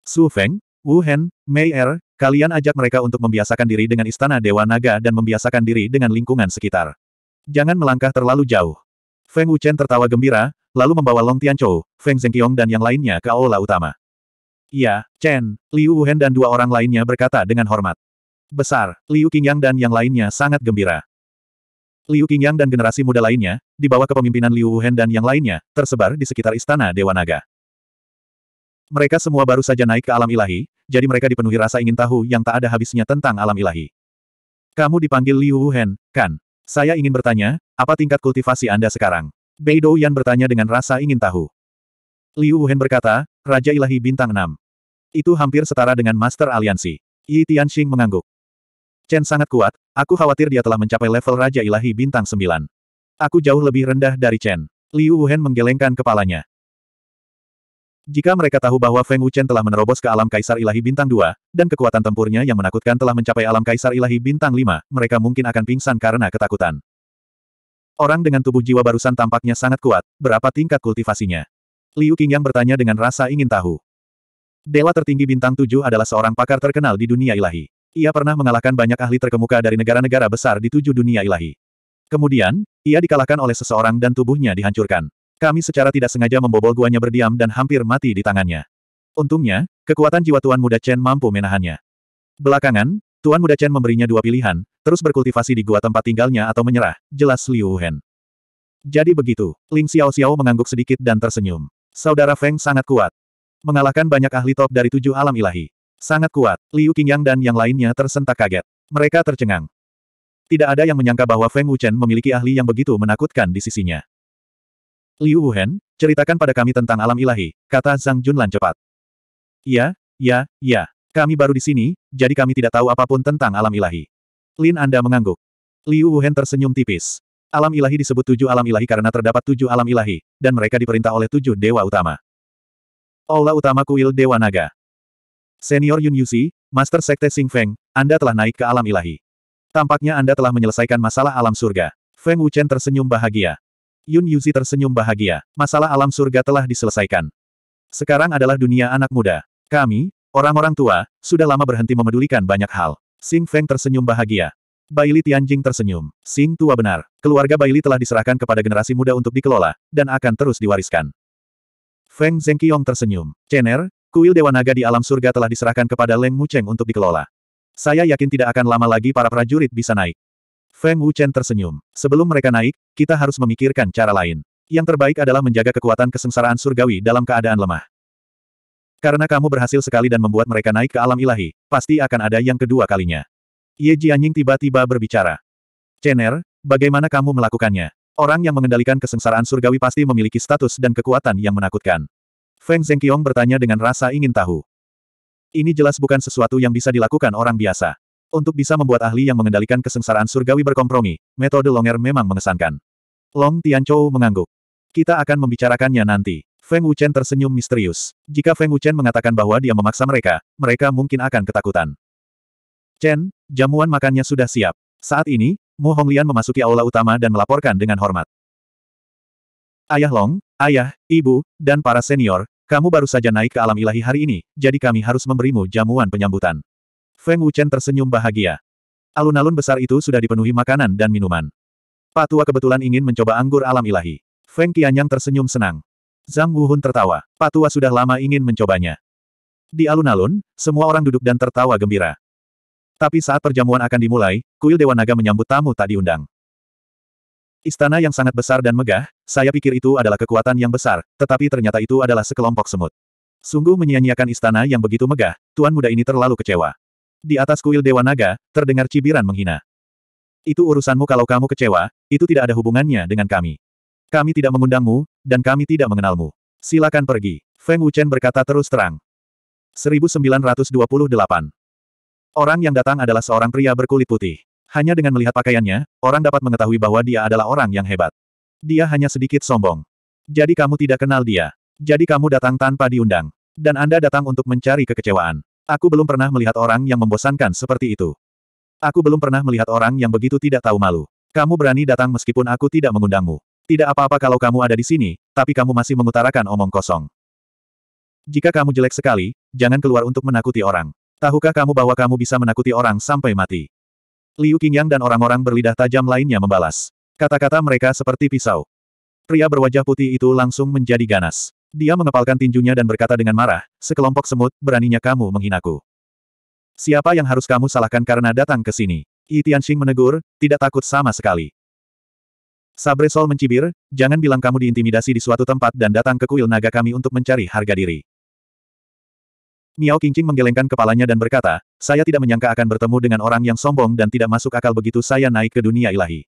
Su Feng, Wu Hen, Mei Er, kalian ajak mereka untuk membiasakan diri dengan istana Dewa Naga dan membiasakan diri dengan lingkungan sekitar. Jangan melangkah terlalu jauh. Feng Wuchen tertawa gembira, lalu membawa Long Tianchou, Feng Zhengqiong dan yang lainnya ke aula utama. Iya, Chen, Liu Wuhan dan dua orang lainnya berkata dengan hormat. Besar, Liu Qingyang dan yang lainnya sangat gembira. Liu Qingyang dan generasi muda lainnya, di bawah kepemimpinan Liu Wuhan dan yang lainnya, tersebar di sekitar istana Dewa Naga. Mereka semua baru saja naik ke alam ilahi, jadi mereka dipenuhi rasa ingin tahu yang tak ada habisnya tentang alam ilahi. Kamu dipanggil Liu Wuhan, kan? Saya ingin bertanya, apa tingkat kultivasi Anda sekarang? Beidou Yan bertanya dengan rasa ingin tahu. Liu Wuhan berkata, Raja Ilahi Bintang 6. Itu hampir setara dengan Master Aliansi. Yi Tianxing mengangguk. Chen sangat kuat, aku khawatir dia telah mencapai level Raja Ilahi Bintang 9. Aku jauh lebih rendah dari Chen. Liu Wuhan menggelengkan kepalanya. Jika mereka tahu bahwa Feng Wuchen telah menerobos ke alam Kaisar Ilahi Bintang 2, dan kekuatan tempurnya yang menakutkan telah mencapai alam Kaisar Ilahi Bintang 5, mereka mungkin akan pingsan karena ketakutan. Orang dengan tubuh jiwa barusan tampaknya sangat kuat, berapa tingkat kultivasinya? Liu Qingyang bertanya dengan rasa ingin tahu. Dewa tertinggi bintang tujuh adalah seorang pakar terkenal di dunia ilahi. Ia pernah mengalahkan banyak ahli terkemuka dari negara-negara besar di tujuh dunia ilahi. Kemudian, ia dikalahkan oleh seseorang dan tubuhnya dihancurkan. Kami secara tidak sengaja membobol guanya berdiam dan hampir mati di tangannya. Untungnya, kekuatan jiwa Tuan Muda Chen mampu menahannya. Belakangan, Tuan Muda Chen memberinya dua pilihan, terus berkultivasi di gua tempat tinggalnya atau menyerah, jelas Liu Hen. Jadi begitu, Ling Xiao Xiao mengangguk sedikit dan tersenyum. Saudara Feng sangat kuat. Mengalahkan banyak ahli top dari tujuh alam ilahi. Sangat kuat, Liu Qingyang dan yang lainnya tersentak kaget. Mereka tercengang. Tidak ada yang menyangka bahwa Feng Wuchen memiliki ahli yang begitu menakutkan di sisinya. Liu Wuhen, ceritakan pada kami tentang alam ilahi, kata Zhang Junlan cepat. Ya, ya, ya. Kami baru di sini, jadi kami tidak tahu apapun tentang alam ilahi. Lin Anda mengangguk. Liu Wuhen tersenyum tipis. Alam ilahi disebut tujuh alam ilahi karena terdapat tujuh alam ilahi, dan mereka diperintah oleh tujuh dewa utama. Aula utama kuil Dewa Naga. Senior Yun Yusi, Master Sekte Sing Feng, Anda telah naik ke alam ilahi. Tampaknya Anda telah menyelesaikan masalah alam surga. Feng Wuchen tersenyum bahagia. Yun Yuzi tersenyum bahagia. Masalah alam surga telah diselesaikan. Sekarang adalah dunia anak muda. Kami, orang-orang tua, sudah lama berhenti memedulikan banyak hal. Sing Feng tersenyum bahagia. Baili Tianjing tersenyum. Sing tua benar. Keluarga Baili telah diserahkan kepada generasi muda untuk dikelola, dan akan terus diwariskan. Feng Zhengqiong tersenyum. Chen'er, kuil Dewa Naga di alam surga telah diserahkan kepada Leng Mucheng untuk dikelola. Saya yakin tidak akan lama lagi para prajurit bisa naik. Feng Wuchen tersenyum. Sebelum mereka naik, kita harus memikirkan cara lain. Yang terbaik adalah menjaga kekuatan kesengsaraan surgawi dalam keadaan lemah. Karena kamu berhasil sekali dan membuat mereka naik ke alam ilahi, pasti akan ada yang kedua kalinya. Ye Jianying tiba-tiba berbicara. Chen'er, bagaimana kamu melakukannya? Orang yang mengendalikan kesengsaraan surgawi pasti memiliki status dan kekuatan yang menakutkan. Feng Zhengqiong bertanya dengan rasa ingin tahu. Ini jelas bukan sesuatu yang bisa dilakukan orang biasa. Untuk bisa membuat ahli yang mengendalikan kesengsaraan surgawi berkompromi, metode Longer memang mengesankan. Long Tianchou mengangguk. Kita akan membicarakannya nanti. Feng Wuchen tersenyum misterius. Jika Feng Wuchen mengatakan bahwa dia memaksa mereka, mereka mungkin akan ketakutan. Chen, jamuan makannya sudah siap. Saat ini, Mu Honglian memasuki aula utama dan melaporkan dengan hormat. Ayah Long, ayah, ibu, dan para senior, kamu baru saja naik ke alam ilahi hari ini, jadi kami harus memberimu jamuan penyambutan. Feng Wuchen tersenyum bahagia. Alun-alun besar itu sudah dipenuhi makanan dan minuman. Pak Tua kebetulan ingin mencoba anggur alam ilahi. Feng Qianyang tersenyum senang. Zhang Wuhun tertawa. Pak Tua sudah lama ingin mencobanya. Di alun-alun, semua orang duduk dan tertawa gembira. Tapi saat perjamuan akan dimulai, kuil Dewa Naga menyambut tamu tak diundang. Istana yang sangat besar dan megah, saya pikir itu adalah kekuatan yang besar, tetapi ternyata itu adalah sekelompok semut. Sungguh menyia-nyiakan istana yang begitu megah, tuan muda ini terlalu kecewa. Di atas kuil Dewa Naga, terdengar cibiran menghina. Itu urusanmu kalau kamu kecewa, itu tidak ada hubungannya dengan kami. Kami tidak mengundangmu, dan kami tidak mengenalmu. Silakan pergi. Feng Wuchen berkata terus terang. 1928 Orang yang datang adalah seorang pria berkulit putih. Hanya dengan melihat pakaiannya, orang dapat mengetahui bahwa dia adalah orang yang hebat. Dia hanya sedikit sombong. Jadi kamu tidak kenal dia. Jadi kamu datang tanpa diundang. Dan Anda datang untuk mencari kekecewaan. Aku belum pernah melihat orang yang membosankan seperti itu. Aku belum pernah melihat orang yang begitu tidak tahu malu. Kamu berani datang meskipun aku tidak mengundangmu. Tidak apa-apa kalau kamu ada di sini, tapi kamu masih mengutarakan omong kosong. Jika kamu jelek sekali, jangan keluar untuk menakuti orang. Tahukah kamu bahwa kamu bisa menakuti orang sampai mati? Liu Qingyang dan orang-orang berlidah tajam lainnya membalas. Kata-kata mereka seperti pisau. Pria berwajah putih itu langsung menjadi ganas. Dia mengepalkan tinjunya dan berkata dengan marah, sekelompok semut, beraninya kamu menghinaku. Siapa yang harus kamu salahkan karena datang ke sini? Yi Tianxing menegur, tidak takut sama sekali. Sabresol mencibir, jangan bilang kamu diintimidasi di suatu tempat dan datang ke kuil naga kami untuk mencari harga diri. Miao Qingqing menggelengkan kepalanya dan berkata, saya tidak menyangka akan bertemu dengan orang yang sombong dan tidak masuk akal begitu saya naik ke dunia ilahi.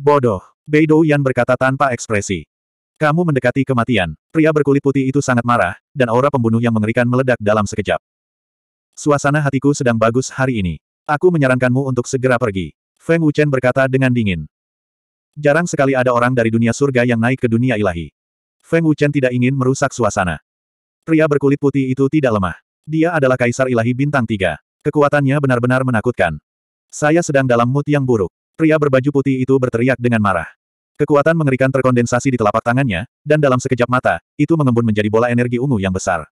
Bodoh, Beidou Yan berkata tanpa ekspresi. Kamu mendekati kematian. Pria berkulit putih itu sangat marah, dan aura pembunuh yang mengerikan meledak dalam sekejap. Suasana hatiku sedang bagus hari ini. Aku menyarankanmu untuk segera pergi. Feng Wuchen berkata dengan dingin. Jarang sekali ada orang dari dunia surga yang naik ke dunia ilahi. Feng Wuchen tidak ingin merusak suasana. Pria berkulit putih itu tidak lemah. Dia adalah kaisar ilahi bintang tiga. Kekuatannya benar-benar menakutkan. Saya sedang dalam mood yang buruk. Pria berbaju putih itu berteriak dengan marah. Kekuatan mengerikan terkondensasi di telapak tangannya, dan dalam sekejap mata, itu mengembun menjadi bola energi ungu yang besar.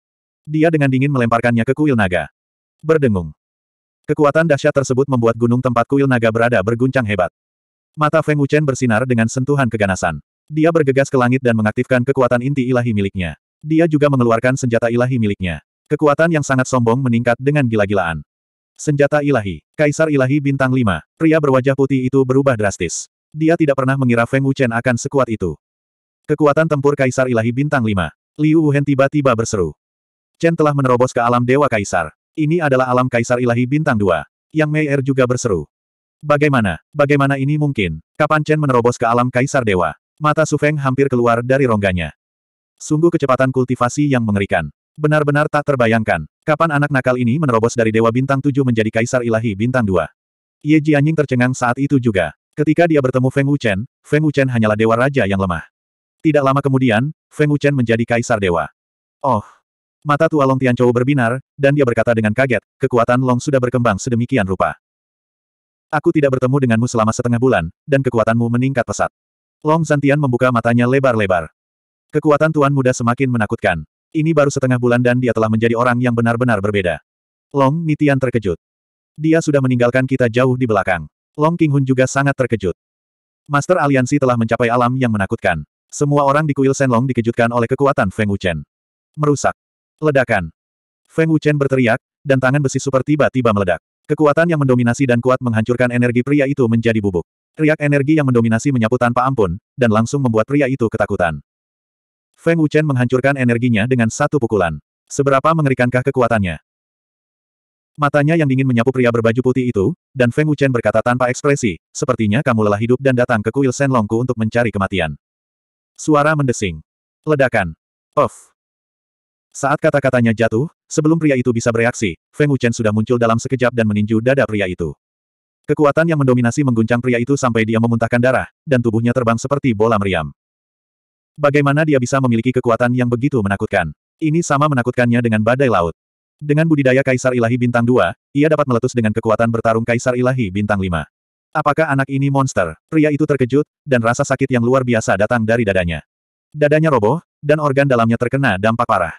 Dia dengan dingin melemparkannya ke kuil naga. Berdengung. Kekuatan dahsyat tersebut membuat gunung tempat kuil naga berada berguncang hebat. Mata Feng Wuchen bersinar dengan sentuhan keganasan. Dia bergegas ke langit dan mengaktifkan kekuatan inti ilahi miliknya. Dia juga mengeluarkan senjata ilahi miliknya. Kekuatan yang sangat sombong meningkat dengan gila-gilaan. Senjata ilahi. Kaisar ilahi bintang 5. Pria berwajah putih itu berubah drastis. Dia tidak pernah mengira Feng Wuchen akan sekuat itu. Kekuatan tempur Kaisar ilahi bintang 5. Liu Wuhen tiba-tiba berseru. Chen telah menerobos ke alam Dewa Kaisar. Ini adalah alam Kaisar ilahi bintang 2. Yang Mei Er juga berseru. Bagaimana? Bagaimana ini mungkin? Kapan Chen menerobos ke alam Kaisar Dewa? Mata Su Feng hampir keluar dari rongganya. Sungguh kecepatan kultivasi yang mengerikan. Benar-benar tak terbayangkan. Kapan anak nakal ini menerobos dari Dewa Bintang 7 menjadi Kaisar Ilahi Bintang 2? Ye Jianying tercengang saat itu juga. Ketika dia bertemu Feng Wuchen, Feng Wuchen hanyalah Dewa Raja yang lemah. Tidak lama kemudian, Feng Wuchen menjadi Kaisar Dewa. Oh! Mata tua Long Tianchou berbinar, dan dia berkata dengan kaget, kekuatan Long sudah berkembang sedemikian rupa. Aku tidak bertemu denganmu selama setengah bulan, dan kekuatanmu meningkat pesat. Long Zantian membuka matanya lebar-lebar. Kekuatan Tuan Muda semakin menakutkan. Ini baru setengah bulan dan dia telah menjadi orang yang benar-benar berbeda. Long Nitian terkejut. Dia sudah meninggalkan kita jauh di belakang. Long King Hun juga sangat terkejut. Master Aliansi telah mencapai alam yang menakutkan. Semua orang di kuil Senlong dikejutkan oleh kekuatan Feng Wuchen. Merusak. Ledakan. Feng Wuchen berteriak, dan tangan besi super tiba-tiba meledak. Kekuatan yang mendominasi dan kuat menghancurkan energi pria itu menjadi bubuk. Riak energi yang mendominasi menyapu tanpa ampun, dan langsung membuat pria itu ketakutan. Feng Wuchen menghancurkan energinya dengan satu pukulan. Seberapa mengerikankah kekuatannya? Matanya yang dingin menyapu pria berbaju putih itu, dan Feng Wuchen berkata tanpa ekspresi, sepertinya kamu lelah hidup dan datang ke kuil Senlongku untuk mencari kematian. Suara mendesing. Ledakan. Of. Saat kata-katanya jatuh, sebelum pria itu bisa bereaksi, Feng Wuchen sudah muncul dalam sekejap dan meninju dada pria itu. Kekuatan yang mendominasi mengguncang pria itu sampai dia memuntahkan darah, dan tubuhnya terbang seperti bola meriam. Bagaimana dia bisa memiliki kekuatan yang begitu menakutkan? Ini sama menakutkannya dengan badai laut. Dengan budidaya Kaisar Ilahi Bintang 2, ia dapat meletus dengan kekuatan bertarung Kaisar Ilahi Bintang 5. Apakah anak ini monster? Pria itu terkejut, dan rasa sakit yang luar biasa datang dari dadanya. Dadanya roboh, dan organ dalamnya terkena dampak parah.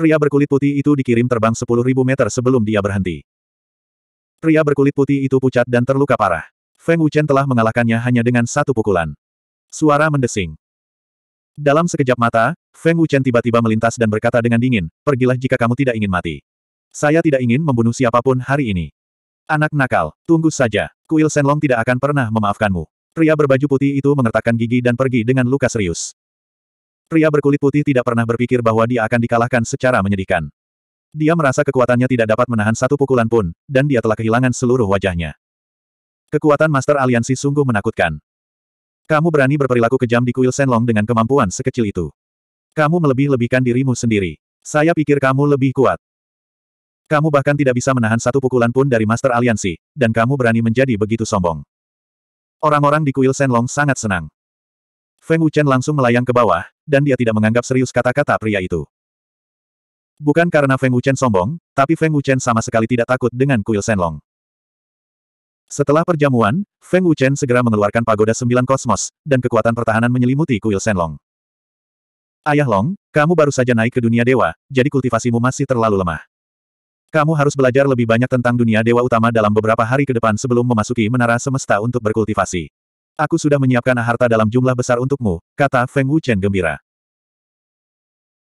Pria berkulit putih itu dikirim terbang 10.000 meter sebelum dia berhenti. Pria berkulit putih itu pucat dan terluka parah. Feng Wuchen telah mengalahkannya hanya dengan satu pukulan. Suara mendesing. Dalam sekejap mata, Feng Wuchen tiba-tiba melintas dan berkata dengan dingin, pergilah jika kamu tidak ingin mati. Saya tidak ingin membunuh siapapun hari ini. Anak nakal, tunggu saja. Kuil Senlong tidak akan pernah memaafkanmu. Pria berbaju putih itu mengertakkan gigi dan pergi dengan luka serius. Pria berkulit putih tidak pernah berpikir bahwa dia akan dikalahkan secara menyedihkan. Dia merasa kekuatannya tidak dapat menahan satu pukulan pun, dan dia telah kehilangan seluruh wajahnya. Kekuatan Master Aliansi sungguh menakutkan. Kamu berani berperilaku kejam di kuil Senlong dengan kemampuan sekecil itu. Kamu melebih-lebihkan dirimu sendiri. Saya pikir kamu lebih kuat. Kamu bahkan tidak bisa menahan satu pukulan pun dari Master Aliansi, dan kamu berani menjadi begitu sombong. Orang-orang di kuil Senlong sangat senang. Feng Wuchen langsung melayang ke bawah, dan dia tidak menganggap serius kata-kata pria itu. Bukan karena Feng Wuchen sombong, tapi Feng Wuchen sama sekali tidak takut dengan kuil Senlong. Setelah perjamuan, Feng Wuchen segera mengeluarkan pagoda sembilan kosmos, dan kekuatan pertahanan menyelimuti kuil Senlong. Ayah Long, kamu baru saja naik ke dunia dewa, jadi kultivasimu masih terlalu lemah. Kamu harus belajar lebih banyak tentang dunia dewa utama dalam beberapa hari ke depan sebelum memasuki menara semesta untuk berkultivasi. Aku sudah menyiapkan harta dalam jumlah besar untukmu, kata Feng Wuchen gembira.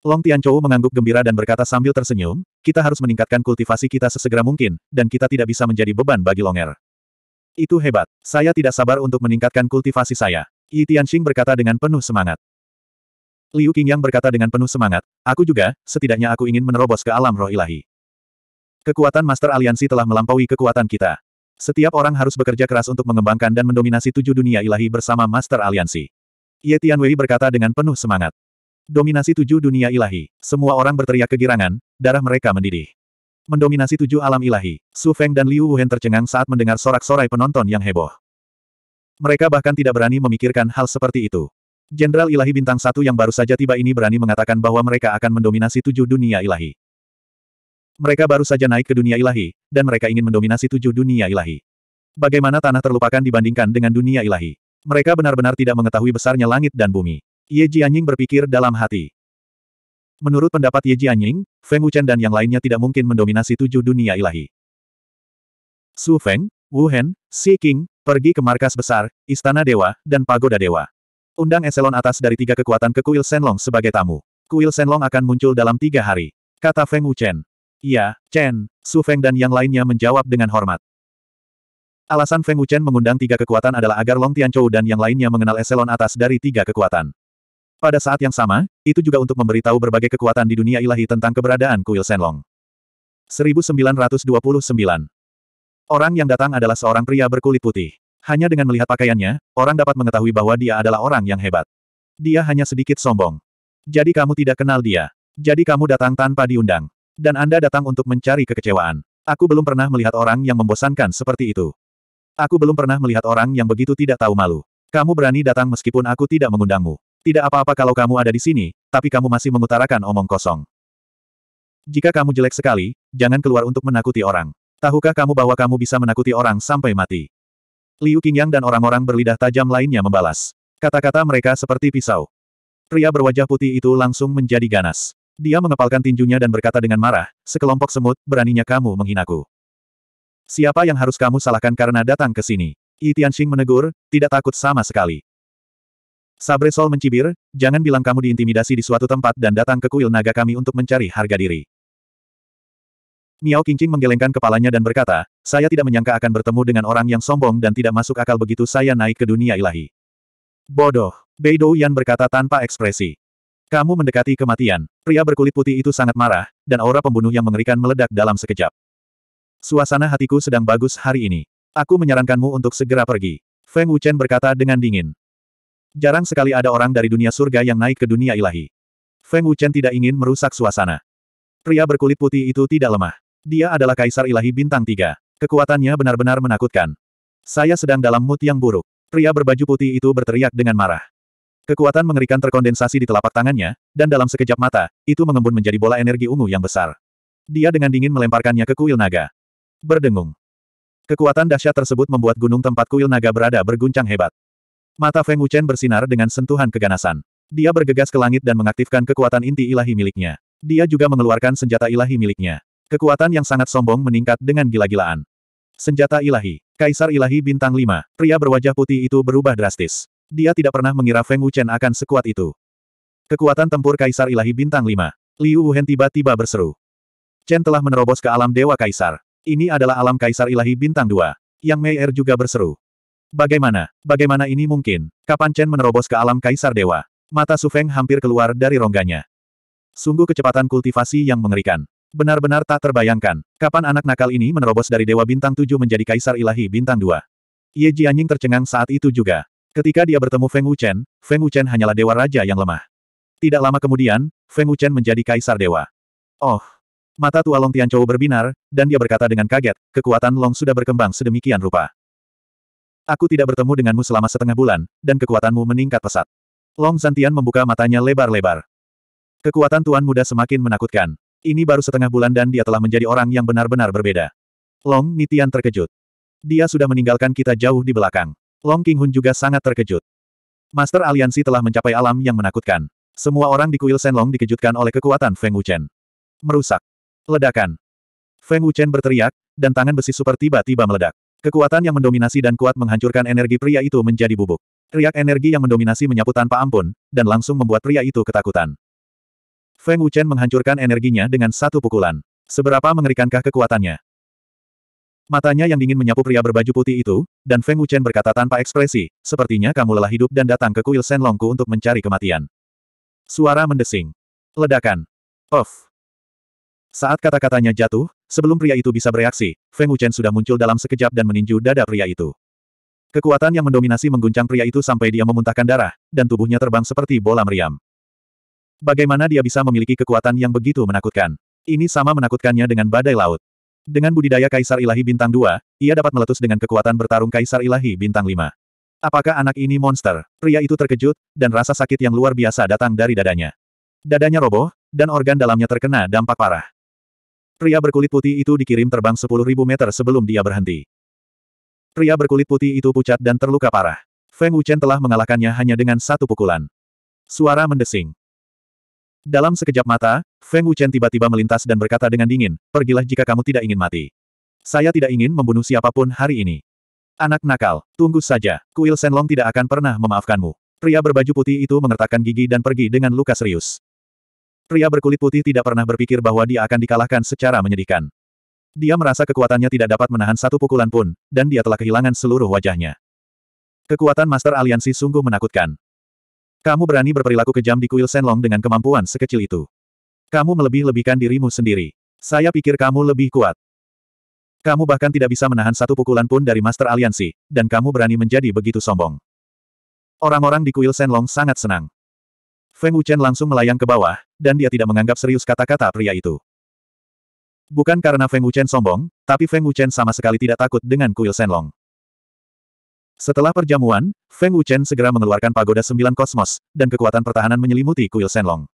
Long Tianchou mengangguk gembira dan berkata sambil tersenyum, kita harus meningkatkan kultivasi kita sesegera mungkin, dan kita tidak bisa menjadi beban bagi Longer. Itu hebat. Saya tidak sabar untuk meningkatkan kultivasi saya. Yi Tianxing berkata dengan penuh semangat. Liu Qingyang berkata dengan penuh semangat, aku juga, setidaknya aku ingin menerobos ke alam roh ilahi. Kekuatan Master Aliansi telah melampaui kekuatan kita. Setiap orang harus bekerja keras untuk mengembangkan dan mendominasi tujuh dunia ilahi bersama Master Aliansi. Ye Tianwei berkata dengan penuh semangat. Dominasi tujuh dunia ilahi, semua orang berteriak kegirangan, darah mereka mendidih mendominasi tujuh alam ilahi. Su Feng dan Liu Wuhen tercengang saat mendengar sorak-sorai penonton yang heboh. Mereka bahkan tidak berani memikirkan hal seperti itu. Jenderal ilahi bintang satu yang baru saja tiba ini berani mengatakan bahwa mereka akan mendominasi tujuh dunia ilahi. Mereka baru saja naik ke dunia ilahi, dan mereka ingin mendominasi tujuh dunia ilahi. Bagaimana tanah terlupakan dibandingkan dengan dunia ilahi? Mereka benar-benar tidak mengetahui besarnya langit dan bumi. Ye Jianying berpikir dalam hati. Menurut pendapat Ye Jianying, Feng Wuchen dan yang lainnya tidak mungkin mendominasi tujuh dunia ilahi. Su Feng, Wu Hen, Si King, pergi ke markas besar, Istana Dewa, dan Pagoda Dewa. Undang eselon atas dari tiga kekuatan ke Kuil Senlong sebagai tamu. Kuil Senlong akan muncul dalam tiga hari. Kata Feng Wuchen. Iya, Chen, Su Feng dan yang lainnya menjawab dengan hormat. Alasan Feng Wuchen mengundang tiga kekuatan adalah agar Long Tianchou dan yang lainnya mengenal eselon atas dari tiga kekuatan. Pada saat yang sama, itu juga untuk memberitahu berbagai kekuatan di dunia ilahi tentang keberadaan kuil Senlong. 1929 Orang yang datang adalah seorang pria berkulit putih. Hanya dengan melihat pakaiannya, orang dapat mengetahui bahwa dia adalah orang yang hebat. Dia hanya sedikit sombong. Jadi kamu tidak kenal dia. Jadi kamu datang tanpa diundang. Dan Anda datang untuk mencari kekecewaan. Aku belum pernah melihat orang yang membosankan seperti itu. Aku belum pernah melihat orang yang begitu tidak tahu malu. Kamu berani datang meskipun aku tidak mengundangmu. Tidak apa-apa kalau kamu ada di sini, tapi kamu masih mengutarakan omong kosong. Jika kamu jelek sekali, jangan keluar untuk menakuti orang. Tahukah kamu bahwa kamu bisa menakuti orang sampai mati? Liu Qingyang dan orang-orang berlidah tajam lainnya membalas. Kata-kata mereka seperti pisau. Pria berwajah putih itu langsung menjadi ganas. Dia mengepalkan tinjunya dan berkata dengan marah, sekelompok semut, beraninya kamu menghinaku. Siapa yang harus kamu salahkan karena datang ke sini? Yi Tianxing menegur, tidak takut sama sekali. Sabre Sol mencibir, jangan bilang kamu diintimidasi di suatu tempat dan datang ke kuil naga kami untuk mencari harga diri. Miao Qingqing menggelengkan kepalanya dan berkata, saya tidak menyangka akan bertemu dengan orang yang sombong dan tidak masuk akal begitu saya naik ke dunia ilahi. Bodoh, Beidou Yan berkata tanpa ekspresi. Kamu mendekati kematian. Pria berkulit putih itu sangat marah, dan aura pembunuh yang mengerikan meledak dalam sekejap. Suasana hatiku sedang bagus hari ini. Aku menyarankanmu untuk segera pergi. Feng Wuchen berkata dengan dingin. Jarang sekali ada orang dari dunia surga yang naik ke dunia ilahi. Feng Wuchen tidak ingin merusak suasana. Pria berkulit putih itu tidak lemah. Dia adalah kaisar ilahi bintang tiga. Kekuatannya benar-benar menakutkan. Saya sedang dalam mood yang buruk. Pria berbaju putih itu berteriak dengan marah. Kekuatan mengerikan terkondensasi di telapak tangannya, dan dalam sekejap mata, itu mengembun menjadi bola energi ungu yang besar. Dia dengan dingin melemparkannya ke kuil naga. Berdengung. Kekuatan dahsyat tersebut membuat gunung tempat kuil naga berada berguncang hebat. Mata Feng Wuchen bersinar dengan sentuhan keganasan. Dia bergegas ke langit dan mengaktifkan kekuatan inti ilahi miliknya. Dia juga mengeluarkan senjata ilahi miliknya. Kekuatan yang sangat sombong meningkat dengan gila-gilaan. Senjata ilahi. Kaisar ilahi bintang 5, pria berwajah putih itu berubah drastis. Dia tidak pernah mengira Feng Wuchen akan sekuat itu. Kekuatan tempur Kaisar ilahi bintang 5. Liu Wuhen tiba-tiba berseru. Chen telah menerobos ke alam Dewa Kaisar. Ini adalah alam Kaisar ilahi bintang 2. Yang Mei er juga berseru. Bagaimana? Bagaimana ini mungkin? Kapan Chen menerobos ke alam Kaisar Dewa? Mata Su Feng hampir keluar dari rongganya. Sungguh kecepatan kultivasi yang mengerikan. Benar-benar tak terbayangkan. Kapan anak nakal ini menerobos dari Dewa Bintang 7 menjadi Kaisar Ilahi Bintang 2? Ye Anjing tercengang saat itu juga. Ketika dia bertemu Feng Wuchen, Feng Wuchen hanyalah Dewa Raja yang lemah. Tidak lama kemudian, Feng Wuchen menjadi Kaisar Dewa. Oh! Mata tua Long Tianchou berbinar, dan dia berkata dengan kaget, kekuatan Long sudah berkembang sedemikian rupa. Aku tidak bertemu denganmu selama setengah bulan, dan kekuatanmu meningkat pesat. Long Zantian membuka matanya lebar-lebar. Kekuatan Tuan Muda semakin menakutkan. Ini baru setengah bulan dan dia telah menjadi orang yang benar-benar berbeda. Long Nitian terkejut. Dia sudah meninggalkan kita jauh di belakang. Long King Hun juga sangat terkejut. Master Aliansi telah mencapai alam yang menakutkan. Semua orang di kuil Senlong dikejutkan oleh kekuatan Feng Wuchen. Merusak. Ledakan. Feng Wuchen berteriak, dan tangan besi super tiba-tiba meledak. Kekuatan yang mendominasi dan kuat menghancurkan energi pria itu menjadi bubuk. Riak energi yang mendominasi menyapu tanpa ampun, dan langsung membuat pria itu ketakutan. Feng Wuchen menghancurkan energinya dengan satu pukulan. Seberapa mengerikankah kekuatannya? Matanya yang dingin menyapu pria berbaju putih itu, dan Feng Wuchen berkata tanpa ekspresi, sepertinya kamu lelah hidup dan datang ke kuil Sen Longku untuk mencari kematian. Suara mendesing. Ledakan. Off. Saat kata-katanya jatuh, Sebelum pria itu bisa bereaksi, Feng Wuchen sudah muncul dalam sekejap dan meninju dada pria itu. Kekuatan yang mendominasi mengguncang pria itu sampai dia memuntahkan darah, dan tubuhnya terbang seperti bola meriam. Bagaimana dia bisa memiliki kekuatan yang begitu menakutkan? Ini sama menakutkannya dengan badai laut. Dengan budidaya Kaisar Ilahi Bintang 2, ia dapat meletus dengan kekuatan bertarung Kaisar Ilahi Bintang 5. Apakah anak ini monster? Pria itu terkejut, dan rasa sakit yang luar biasa datang dari dadanya. Dadanya roboh, dan organ dalamnya terkena dampak parah. Pria berkulit putih itu dikirim terbang 10.000 meter sebelum dia berhenti. Pria berkulit putih itu pucat dan terluka parah. Feng Wuchen telah mengalahkannya hanya dengan satu pukulan. Suara mendesing. Dalam sekejap mata, Feng Wuchen tiba-tiba melintas dan berkata dengan dingin, pergilah jika kamu tidak ingin mati. Saya tidak ingin membunuh siapapun hari ini. Anak nakal, tunggu saja, kuil Senlong tidak akan pernah memaafkanmu. Pria berbaju putih itu mengertakkan gigi dan pergi dengan luka serius. Pria berkulit putih tidak pernah berpikir bahwa dia akan dikalahkan secara menyedihkan. Dia merasa kekuatannya tidak dapat menahan satu pukulan pun, dan dia telah kehilangan seluruh wajahnya. Kekuatan Master Aliansi sungguh menakutkan. Kamu berani berperilaku kejam di kuil Senlong dengan kemampuan sekecil itu. Kamu melebih-lebihkan dirimu sendiri. Saya pikir kamu lebih kuat. Kamu bahkan tidak bisa menahan satu pukulan pun dari Master Aliansi, dan kamu berani menjadi begitu sombong. Orang-orang di kuil Senlong sangat senang. Feng Wuchen langsung melayang ke bawah, dan dia tidak menganggap serius kata-kata pria itu. Bukan karena Feng Wuchen sombong, tapi Feng Wuchen sama sekali tidak takut dengan kuil Senlong. Setelah perjamuan, Feng Wuchen segera mengeluarkan pagoda sembilan kosmos, dan kekuatan pertahanan menyelimuti kuil Senlong.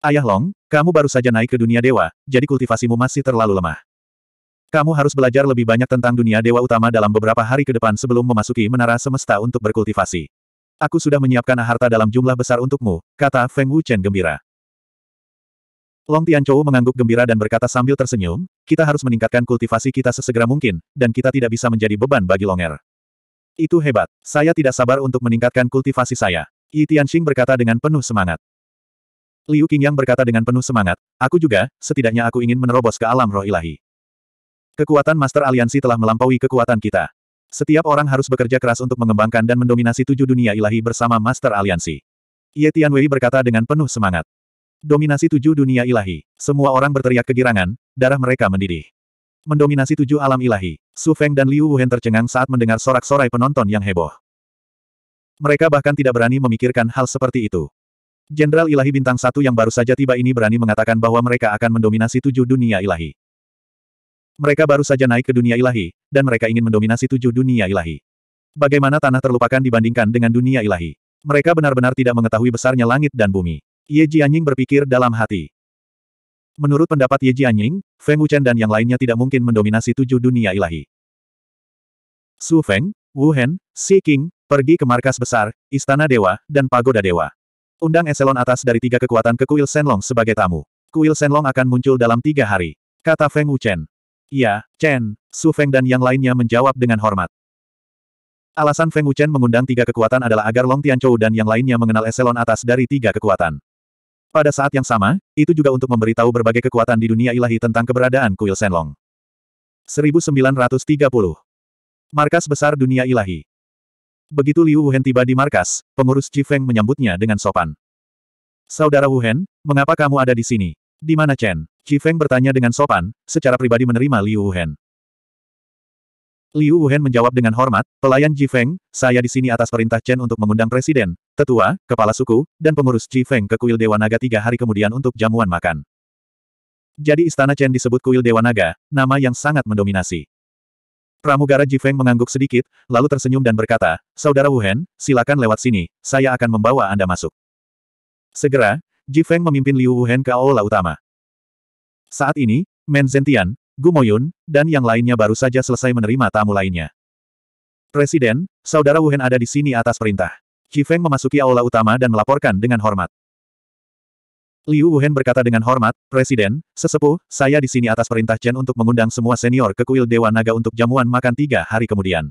Ayah Long, kamu baru saja naik ke dunia dewa, jadi kultivasimu masih terlalu lemah. Kamu harus belajar lebih banyak tentang dunia dewa utama dalam beberapa hari ke depan sebelum memasuki menara semesta untuk berkultivasi. Aku sudah menyiapkan harta dalam jumlah besar untukmu, kata Feng Wuchen gembira. Long Tianchou mengangguk gembira dan berkata sambil tersenyum, kita harus meningkatkan kultivasi kita sesegera mungkin, dan kita tidak bisa menjadi beban bagi Longer. Itu hebat. Saya tidak sabar untuk meningkatkan kultivasi saya. Yi Tianxing berkata dengan penuh semangat. Liu Qingyang berkata dengan penuh semangat, aku juga, setidaknya aku ingin menerobos ke alam roh ilahi. Kekuatan Master Aliansi telah melampaui kekuatan kita. Setiap orang harus bekerja keras untuk mengembangkan dan mendominasi tujuh dunia ilahi bersama Master Aliansi. Ye Tianwei berkata dengan penuh semangat. Dominasi tujuh dunia ilahi. Semua orang berteriak kegirangan, darah mereka mendidih. Mendominasi tujuh alam ilahi. Su Feng dan Liu Wuhen tercengang saat mendengar sorak-sorai penonton yang heboh. Mereka bahkan tidak berani memikirkan hal seperti itu. Jenderal ilahi bintang satu yang baru saja tiba ini berani mengatakan bahwa mereka akan mendominasi tujuh dunia ilahi. Mereka baru saja naik ke dunia ilahi, dan mereka ingin mendominasi tujuh dunia ilahi. Bagaimana tanah terlupakan dibandingkan dengan dunia ilahi? Mereka benar-benar tidak mengetahui besarnya langit dan bumi. Ye Jianying berpikir dalam hati. Menurut pendapat Ye Jianying, Feng Wuchen dan yang lainnya tidak mungkin mendominasi tujuh dunia ilahi. Su Feng, Wu Hen, Si King, pergi ke markas besar, Istana Dewa, dan Pagoda Dewa. Undang eselon atas dari tiga kekuatan ke Kuil Senlong sebagai tamu. Kuil Senlong akan muncul dalam tiga hari, kata Feng Wuchen. Iya, Chen, Su Feng dan yang lainnya menjawab dengan hormat. Alasan Feng Wuchen mengundang tiga kekuatan adalah agar Long Tianchou dan yang lainnya mengenal eselon atas dari tiga kekuatan. Pada saat yang sama, itu juga untuk memberitahu berbagai kekuatan di dunia ilahi tentang keberadaan kuil Senlong. 1930. Markas Besar Dunia Ilahi Begitu Liu Wuhen tiba di markas, pengurus Ji Feng menyambutnya dengan sopan. Saudara Wuhen, mengapa kamu ada di sini? Di mana Chen? Qi Feng bertanya dengan sopan, secara pribadi menerima Liu Wuhan. Liu Wuhan menjawab dengan hormat, pelayan Ji Feng, saya di sini atas perintah Chen untuk mengundang presiden, tetua, kepala suku, dan pengurus Ji Feng ke kuil Dewa Naga tiga hari kemudian untuk jamuan makan. Jadi istana Chen disebut kuil Dewa Naga, nama yang sangat mendominasi. Pramugara Ji Feng mengangguk sedikit, lalu tersenyum dan berkata, Saudara Wuhan, silakan lewat sini, saya akan membawa Anda masuk. Segera, Ji Feng memimpin Liu Wuhan ke aula utama. Saat ini, Men Zentian, Gumoyun, dan yang lainnya baru saja selesai menerima tamu lainnya. Presiden, Saudara Wuhan ada di sini atas perintah. Qi Feng memasuki aula utama dan melaporkan dengan hormat. Liu Wuhan berkata dengan hormat, Presiden, sesepuh, saya di sini atas perintah Chen untuk mengundang semua senior ke kuil Dewa Naga untuk jamuan makan tiga hari kemudian.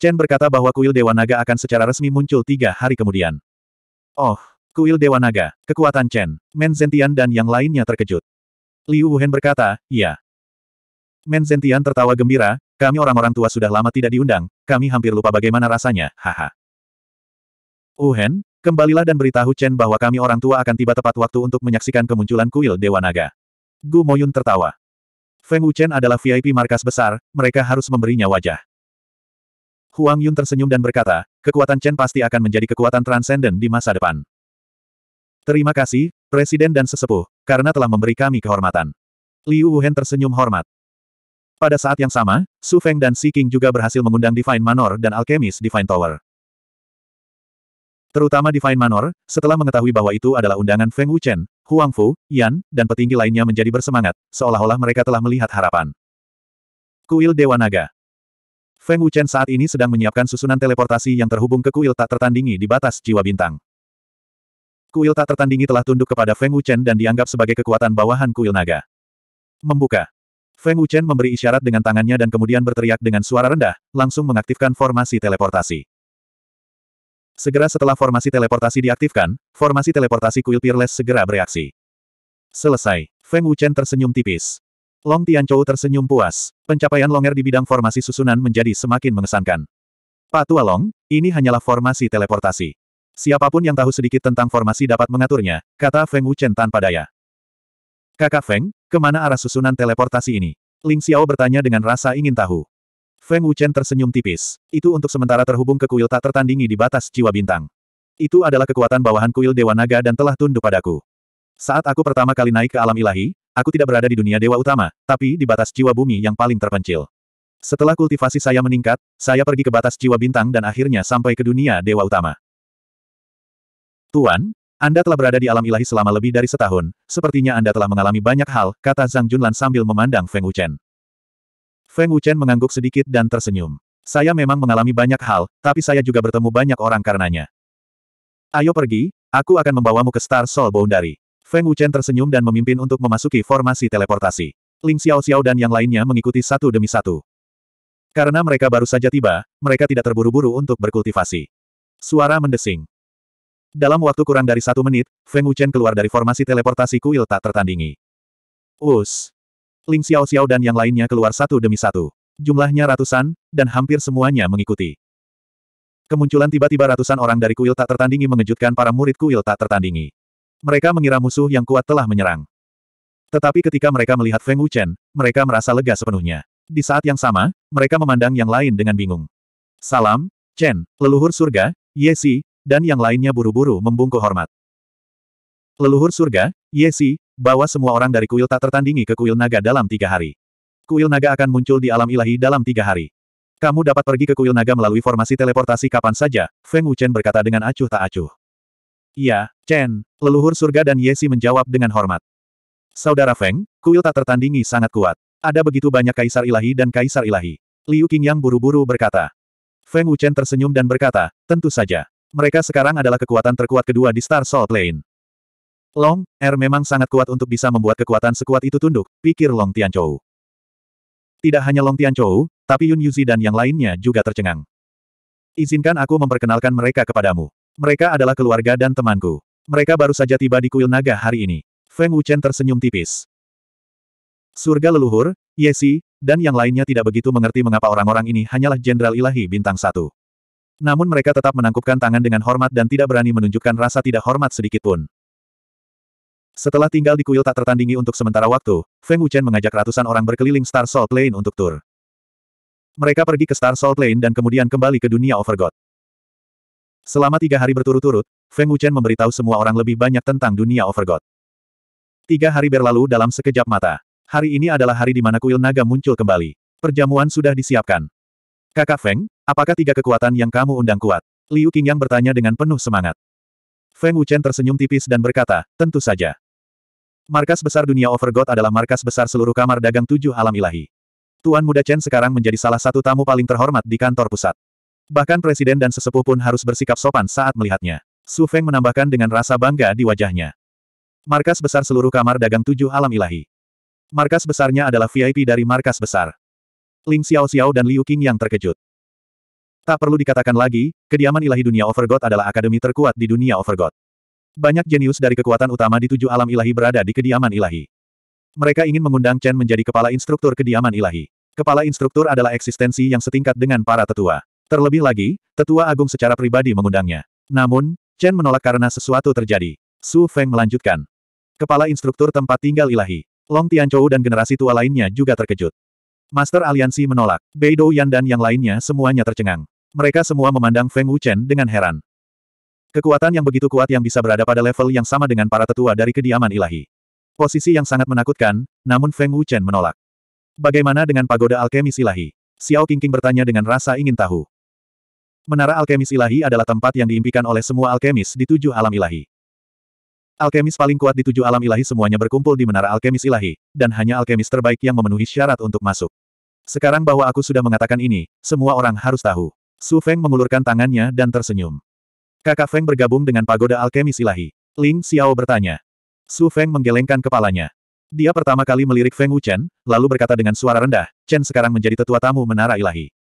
Chen berkata bahwa kuil Dewa Naga akan secara resmi muncul tiga hari kemudian. Oh, kuil Dewa Naga, kekuatan Chen, Men Zentian dan yang lainnya terkejut. Liu Wuhan berkata, ya. Men Zentian tertawa gembira, kami orang-orang tua sudah lama tidak diundang, kami hampir lupa bagaimana rasanya, haha. Wuhan, kembalilah dan beritahu Chen bahwa kami orang tua akan tiba tepat waktu untuk menyaksikan kemunculan kuil Dewa Naga. Gu Moyun tertawa. Feng Wu Chen adalah VIP markas besar, mereka harus memberinya wajah. Huang Yun tersenyum dan berkata, kekuatan Chen pasti akan menjadi kekuatan transenden di masa depan. Terima kasih, Presiden dan sesepuh, karena telah memberi kami kehormatan. Liu Wuhen tersenyum hormat. Pada saat yang sama, Su Feng dan Si King juga berhasil mengundang Divine Manor dan Alchemist Divine Tower. Terutama Divine Manor, setelah mengetahui bahwa itu adalah undangan Feng Wuchen, Huang Fu, Yan, dan petinggi lainnya menjadi bersemangat, seolah-olah mereka telah melihat harapan. Kuil Dewa Naga Feng Wuchen saat ini sedang menyiapkan susunan teleportasi yang terhubung ke kuil tak tertandingi di batas jiwa bintang. Kuil tak tertandingi telah tunduk kepada Feng Wuchen dan dianggap sebagai kekuatan bawahan kuil naga. Membuka. Feng Wuchen memberi isyarat dengan tangannya dan kemudian berteriak dengan suara rendah, langsung mengaktifkan formasi teleportasi. Segera setelah formasi teleportasi diaktifkan, formasi teleportasi kuil Peerless segera bereaksi. Selesai. Feng Wuchen tersenyum tipis. Long Tianchou tersenyum puas. Pencapaian Longer di bidang formasi susunan menjadi semakin mengesankan. Pak Tua Long, ini hanyalah formasi teleportasi. Siapapun yang tahu sedikit tentang formasi dapat mengaturnya, kata Feng Wuchen tanpa daya. Kakak Feng, kemana arah susunan teleportasi ini? Ling Xiao bertanya dengan rasa ingin tahu. Feng Wuchen tersenyum tipis. Itu untuk sementara terhubung ke kuil tak tertandingi di batas jiwa bintang. Itu adalah kekuatan bawahan kuil Dewa Naga dan telah tunduk padaku. Saat aku pertama kali naik ke alam ilahi, aku tidak berada di dunia dewa utama, tapi di batas jiwa bumi yang paling terpencil. Setelah kultivasi saya meningkat, saya pergi ke batas jiwa bintang dan akhirnya sampai ke dunia dewa utama. Tuan, Anda telah berada di alam ilahi selama lebih dari setahun, sepertinya Anda telah mengalami banyak hal, kata Zhang Junlan sambil memandang Feng Wuchen. Feng Wuchen mengangguk sedikit dan tersenyum. Saya memang mengalami banyak hal, tapi saya juga bertemu banyak orang karenanya. Ayo pergi, aku akan membawamu ke Star Soul Boundary. Feng Wuchen tersenyum dan memimpin untuk memasuki formasi teleportasi. Ling Xiao Xiao dan yang lainnya mengikuti satu demi satu. Karena mereka baru saja tiba, mereka tidak terburu-buru untuk berkultivasi. Suara mendesing. Dalam waktu kurang dari satu menit, Feng Wuchen keluar dari formasi teleportasi kuil tak tertandingi. Us. Ling Xiao Xiao dan yang lainnya keluar satu demi satu. Jumlahnya ratusan, dan hampir semuanya mengikuti. Kemunculan tiba-tiba ratusan orang dari kuil tak tertandingi mengejutkan para murid kuil tak tertandingi. Mereka mengira musuh yang kuat telah menyerang. Tetapi ketika mereka melihat Feng Wuchen, mereka merasa lega sepenuhnya. Di saat yang sama, mereka memandang yang lain dengan bingung. Salam, Chen, leluhur surga, Yesi, dan yang lainnya buru-buru membungkuk hormat. Leluhur surga, Yesi, iya bawa semua orang dari kuil tak tertandingi ke kuil naga dalam tiga hari. Kuil naga akan muncul di alam ilahi dalam tiga hari. Kamu dapat pergi ke kuil naga melalui formasi teleportasi kapan saja, Feng Wuchen berkata dengan acuh tak acuh. Ya, Chen, leluhur surga dan Yesi menjawab dengan hormat. Saudara Feng, kuil tak tertandingi sangat kuat. Ada begitu banyak kaisar ilahi dan kaisar ilahi. Liu Qingyang buru-buru berkata. Feng Wuchen tersenyum dan berkata, tentu saja. Mereka sekarang adalah kekuatan terkuat kedua di Star Salt Lane. Long, Er memang sangat kuat untuk bisa membuat kekuatan sekuat itu tunduk, pikir Long Tianchou. Tidak hanya Long Tianchou, tapi Yun Yuzi dan yang lainnya juga tercengang. Izinkan aku memperkenalkan mereka kepadamu. Mereka adalah keluarga dan temanku. Mereka baru saja tiba di kuil naga hari ini. Feng Wuchen tersenyum tipis. Surga leluhur, Yesi, dan yang lainnya tidak begitu mengerti mengapa orang-orang ini hanyalah Jenderal Ilahi Bintang Satu. Namun mereka tetap menangkupkan tangan dengan hormat dan tidak berani menunjukkan rasa tidak hormat sedikitpun. Setelah tinggal di kuil tak tertandingi untuk sementara waktu, Feng Wuchen mengajak ratusan orang berkeliling Star Salt Lane untuk tur. Mereka pergi ke Star Salt Lane dan kemudian kembali ke dunia Overgod. Selama tiga hari berturut-turut, Feng Wuchen memberitahu semua orang lebih banyak tentang dunia Overgod. Tiga hari berlalu dalam sekejap mata. Hari ini adalah hari di mana kuil naga muncul kembali. Perjamuan sudah disiapkan. Kakak Feng, apakah tiga kekuatan yang kamu undang kuat? Liu Qingyang bertanya dengan penuh semangat. Feng Wuchen tersenyum tipis dan berkata, tentu saja. Markas besar dunia Overgod adalah markas besar seluruh kamar dagang tujuh alam ilahi. Tuan muda Chen sekarang menjadi salah satu tamu paling terhormat di kantor pusat. Bahkan presiden dan sesepuh pun harus bersikap sopan saat melihatnya. Su Feng menambahkan dengan rasa bangga di wajahnya. Markas besar seluruh kamar dagang tujuh alam ilahi. Markas besarnya adalah VIP dari markas besar. Ling Xiao Xiao dan Liu Qing yang terkejut. Tak perlu dikatakan lagi, kediaman ilahi dunia Overgod adalah akademi terkuat di dunia Overgod. Banyak jenius dari kekuatan utama di tujuh alam ilahi berada di kediaman ilahi. Mereka ingin mengundang Chen menjadi kepala instruktur kediaman ilahi. Kepala instruktur adalah eksistensi yang setingkat dengan para tetua. Terlebih lagi, tetua agung secara pribadi mengundangnya. Namun, Chen menolak karena sesuatu terjadi. Su Feng melanjutkan. Kepala instruktur tempat tinggal ilahi. Long Tianchou dan generasi tua lainnya juga terkejut. Master Aliansi menolak. Beidou Yan dan yang lainnya semuanya tercengang. Mereka semua memandang Feng Wuchen dengan heran. Kekuatan yang begitu kuat yang bisa berada pada level yang sama dengan para tetua dari kediaman ilahi. Posisi yang sangat menakutkan, namun Feng Wuchen menolak. Bagaimana dengan pagoda alkemis ilahi? Xiao Qingqing bertanya dengan rasa ingin tahu. Menara alkemis ilahi adalah tempat yang diimpikan oleh semua alkemis di tujuh alam ilahi. Alkemis paling kuat di tujuh alam ilahi semuanya berkumpul di menara alkemis ilahi, dan hanya alkemis terbaik yang memenuhi syarat untuk masuk. Sekarang bahwa aku sudah mengatakan ini, semua orang harus tahu. Su Feng mengulurkan tangannya dan tersenyum. Kakak Feng bergabung dengan pagoda alkemis ilahi. Ling Xiao bertanya. Su Feng menggelengkan kepalanya. Dia pertama kali melirik Feng Wuchen, lalu berkata dengan suara rendah, Chen sekarang menjadi tetua tamu menara ilahi.